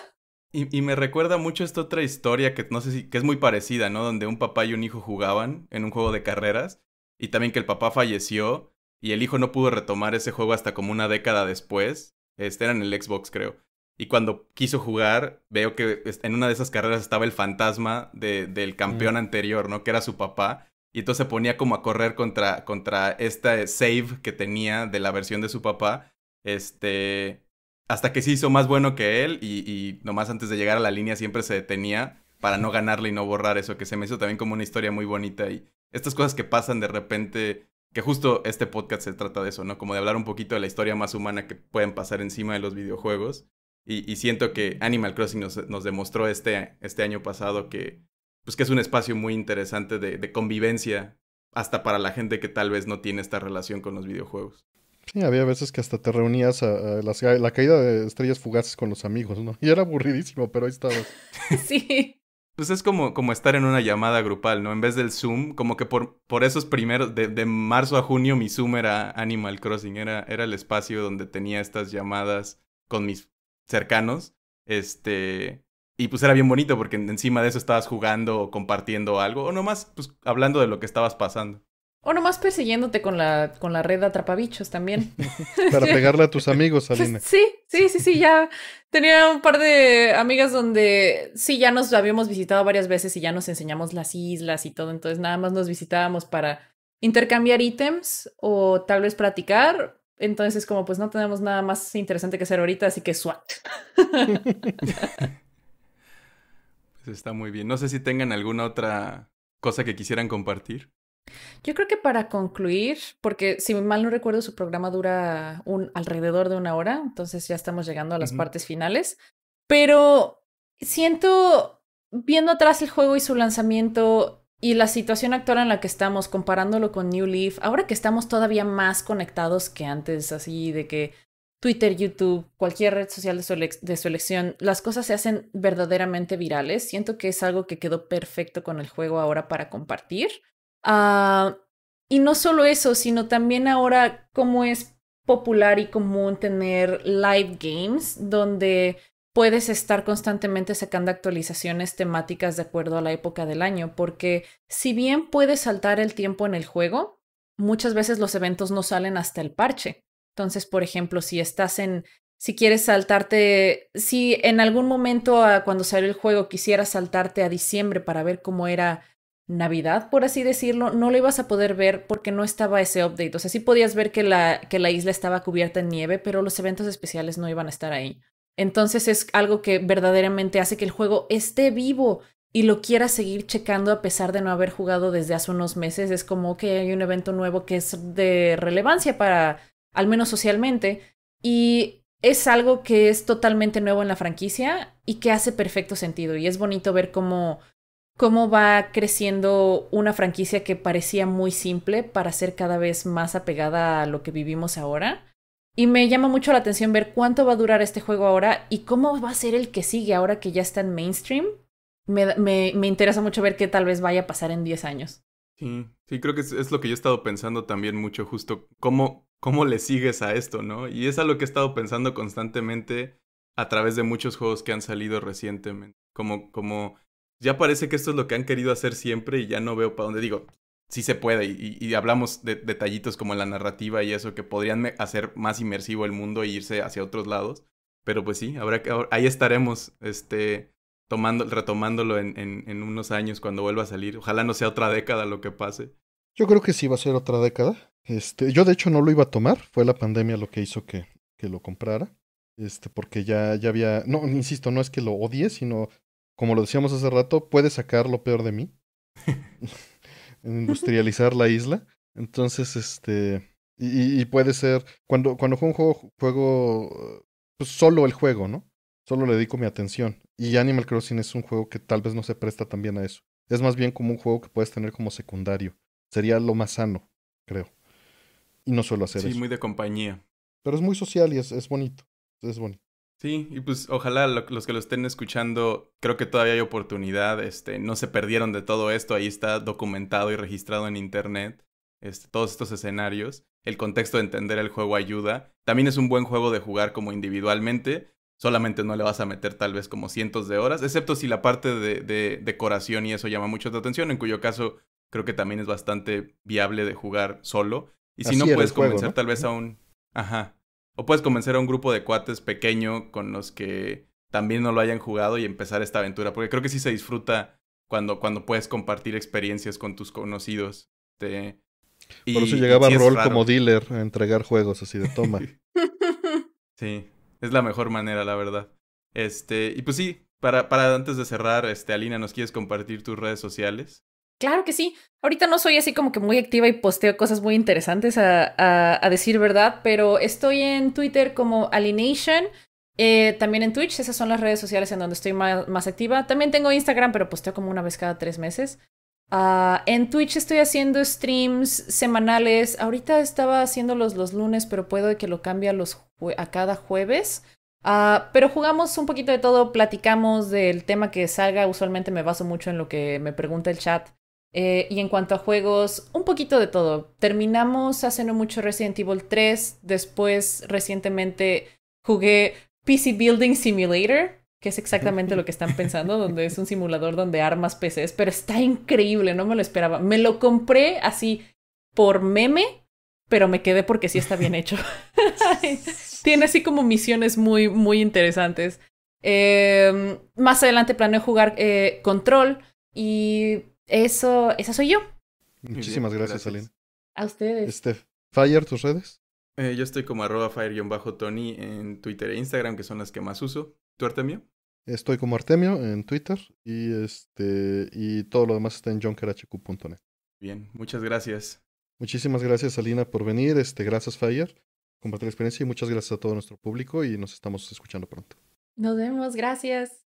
Y, y, me recuerda mucho esta otra historia que no sé si, que es muy parecida, ¿no? Donde un papá y un hijo jugaban en un juego de carreras y también que el papá falleció y el hijo no pudo retomar ese juego hasta como una década después. Este era en el Xbox, creo. Y cuando quiso jugar, veo que en una de esas carreras estaba el fantasma del campeón mm. anterior, ¿no? Que era su papá. Y entonces se ponía como a correr contra, contra esta eh, save que tenía de la versión de su papá. Este. Hasta que se hizo más bueno que él y nomás antes de llegar a la línea siempre se detenía para no ganarle y no borrar eso, que se me hizo también como una historia muy bonita. Y estas cosas que pasan de repente, que justo este podcast se trata de eso, ¿no? Como de hablar un poquito de la historia más humana que pueden pasar encima de los videojuegos. Y, siento que Animal Crossing nos, demostró este, este año pasado que, pues que es un espacio muy interesante de, convivencia, hasta para la gente que tal vez no tiene esta relación con los videojuegos. Sí, había veces que hasta te reunías a, la caída de estrellas fugaces con los amigos, ¿no? Y era aburridísimo, pero ahí estabas. <laughs> sí. Pues es como, como estar en una llamada grupal, ¿no? En vez del Zoom, como que por, por esos primeros, de, marzo a junio mi Zoom era Animal Crossing, era, era el espacio donde tenía estas llamadas con mis cercanos. Este. Y pues era bien bonito porque encima de eso estabas jugando o compartiendo algo. O nomás, pues, hablando de lo que estabas pasando. O nomás persiguiéndote con la, con la red de atrapabichos también. <laughs> Para pegarle a tus amigos, Salina sí, sí, sí, sí, ya tenía un par de amigas donde sí, ya nos habíamos visitado varias veces y ya nos enseñamos las islas y todo, entonces nada más nos visitábamos para intercambiar ítems o tal vez platicar entonces, como pues no tenemos nada más interesante que hacer ahorita, así que SWAT. <laughs> pues está muy bien. No sé si tengan alguna otra cosa que quisieran compartir. Yo creo que para concluir, porque si mal no recuerdo, su programa dura un, alrededor de una hora, entonces ya estamos llegando a las partes finales. Pero siento, viendo atrás el juego y su lanzamiento, y la situación actual en la que estamos, comparándolo con New Leaf, ahora que estamos todavía más conectados que antes, así de que Twitter, YouTube, cualquier red social de su, elección, las cosas se hacen verdaderamente virales. Siento que es algo que quedó perfecto con el juego ahora para compartir. Ah, y no solo eso, sino también ahora cómo es popular y común tener live games donde puedes estar constantemente sacando actualizaciones temáticas de acuerdo a la época del año, porque si bien puedes saltar el tiempo en el juego, muchas veces los eventos no salen hasta el parche. Entonces, por ejemplo, si estás en, si quieres saltarte, si en algún momento ah, cuando salió el juego quisieras saltarte a diciembre para ver cómo era Navidad, por así decirlo, no lo ibas a poder ver porque no estaba ese update. O sea, sí podías ver que la, que la isla estaba cubierta en nieve, pero los eventos especiales no iban a estar ahí. Entonces es algo que verdaderamente hace que el juego esté vivo y lo quiera seguir checando a pesar de no haber jugado desde hace unos meses. Es como que hay un evento nuevo que es de relevancia para, al menos socialmente, y es algo que es totalmente nuevo en la franquicia y que hace perfecto sentido. Y es bonito ver cómo, cómo va creciendo una franquicia que parecía muy simple para ser cada vez más apegada a lo que vivimos ahora y me llama mucho la atención ver cuánto va a durar este juego ahora y cómo va a ser el que sigue ahora que ya está en mainstream. Me, me, me interesa mucho ver qué tal vez vaya a pasar en 10 años. Sí, sí, creo que es, lo que yo he estado pensando también mucho, justo cómo, cómo le sigues a esto, ¿no? Y es a lo que he estado pensando constantemente a través de muchos juegos que han salido recientemente. Como, como ya parece que esto es lo que han querido hacer siempre y ya no veo para dónde. Digo, sí se puede y, hablamos de detallitos como la narrativa y eso que podrían hacer más inmersivo el mundo e irse hacia otros lados. Pero pues sí, habrá que, ahí estaremos este, tomando, retomándolo en, en, en unos años cuando vuelva a salir. Ojalá no sea otra década lo que pase. Yo creo que sí va a ser otra década. Este, yo de hecho no lo iba a tomar, fue la pandemia lo que hizo que, que lo comprara. Este, porque ya, ya había. No, insisto, no es que lo odie, sino como lo decíamos hace rato, puede sacar lo peor de mí. <laughs> industrializar la isla. Entonces, este. Y, y, puede ser. Cuando, cuando juego un juego, juego pues, solo el juego, ¿no? Solo le dedico mi atención. Y Animal Crossing es un juego que tal vez no se presta también a eso. Es más bien como un juego que puedes tener como secundario. Sería lo más sano, creo. Y no suelo hacer eso. Sí, muy de compañía. Pero es muy social y es, es bonito. Es bonito. Sí, y pues ojalá los que lo estén escuchando, creo que todavía hay oportunidad, este, no se perdieron de todo esto, ahí está documentado y registrado en internet, este, todos estos escenarios, el contexto de entender el juego ayuda, también es un buen juego de jugar como individualmente, solamente no le vas a meter tal vez como cientos de horas, excepto si la parte de, decoración y eso llama mucho tu atención, en cuyo caso creo que también es bastante viable de jugar solo, y si no puedes comenzar tal vez a un... Ajá. O puedes convencer a un grupo de cuates pequeño con los que también no lo hayan jugado y empezar esta aventura. Porque creo que sí se disfruta cuando, cuando puedes compartir experiencias con tus conocidos. Te... Por eso llegaba a Rol como dealer a entregar juegos así de toma. <laughs> sí, es la mejor manera, la verdad. Este, y pues sí, para, para antes de cerrar, este, Alina, ¿nos quieres compartir tus redes sociales? Claro que sí. Ahorita no soy así como que muy activa y posteo cosas muy interesantes a, decir verdad, pero estoy en Twitter como Alienation, eh, también en Twitch, esas son las redes sociales en donde estoy más, activa. También tengo Instagram, pero posteo como una vez cada tres meses. Ah, en Twitch estoy haciendo streams semanales. Ahorita estaba haciéndolos los lunes, pero puedo que lo cambie a, a cada jueves. Ah, pero jugamos un poquito de todo, platicamos del tema que salga. Usualmente me baso mucho en lo que me pregunta el chat eh, y en cuanto a juegos, un poquito de todo. Terminamos hace no mucho Resident Evil 3, después recientemente jugué PC Building Simulator, que es exactamente lo que están <laughs> pensando, donde es un simulador donde armas PCs, pero está increíble, no me lo esperaba. Me lo compré así por meme, pero me quedé porque sí está bien hecho. <laughs> Tiene así como misiones muy, muy interesantes. Em, más adelante planeo jugar eh, Control y eso, esa soy yo. Muchísimas gracias, Alina. A ustedes. Este, Fire, tus redes. Eh, yo estoy como arroba fire-tony en Twitter e Instagram, que son las que más uso. ¿Tú, Artemio? Estoy como Artemio en Twitter y este y todo lo demás está en junkerhq.net. Bien, muchas gracias. Muchísimas gracias, Alina, por venir. Este, gracias, Fire, compartir la experiencia y muchas gracias a todo nuestro público y nos estamos escuchando pronto. Nos vemos, gracias.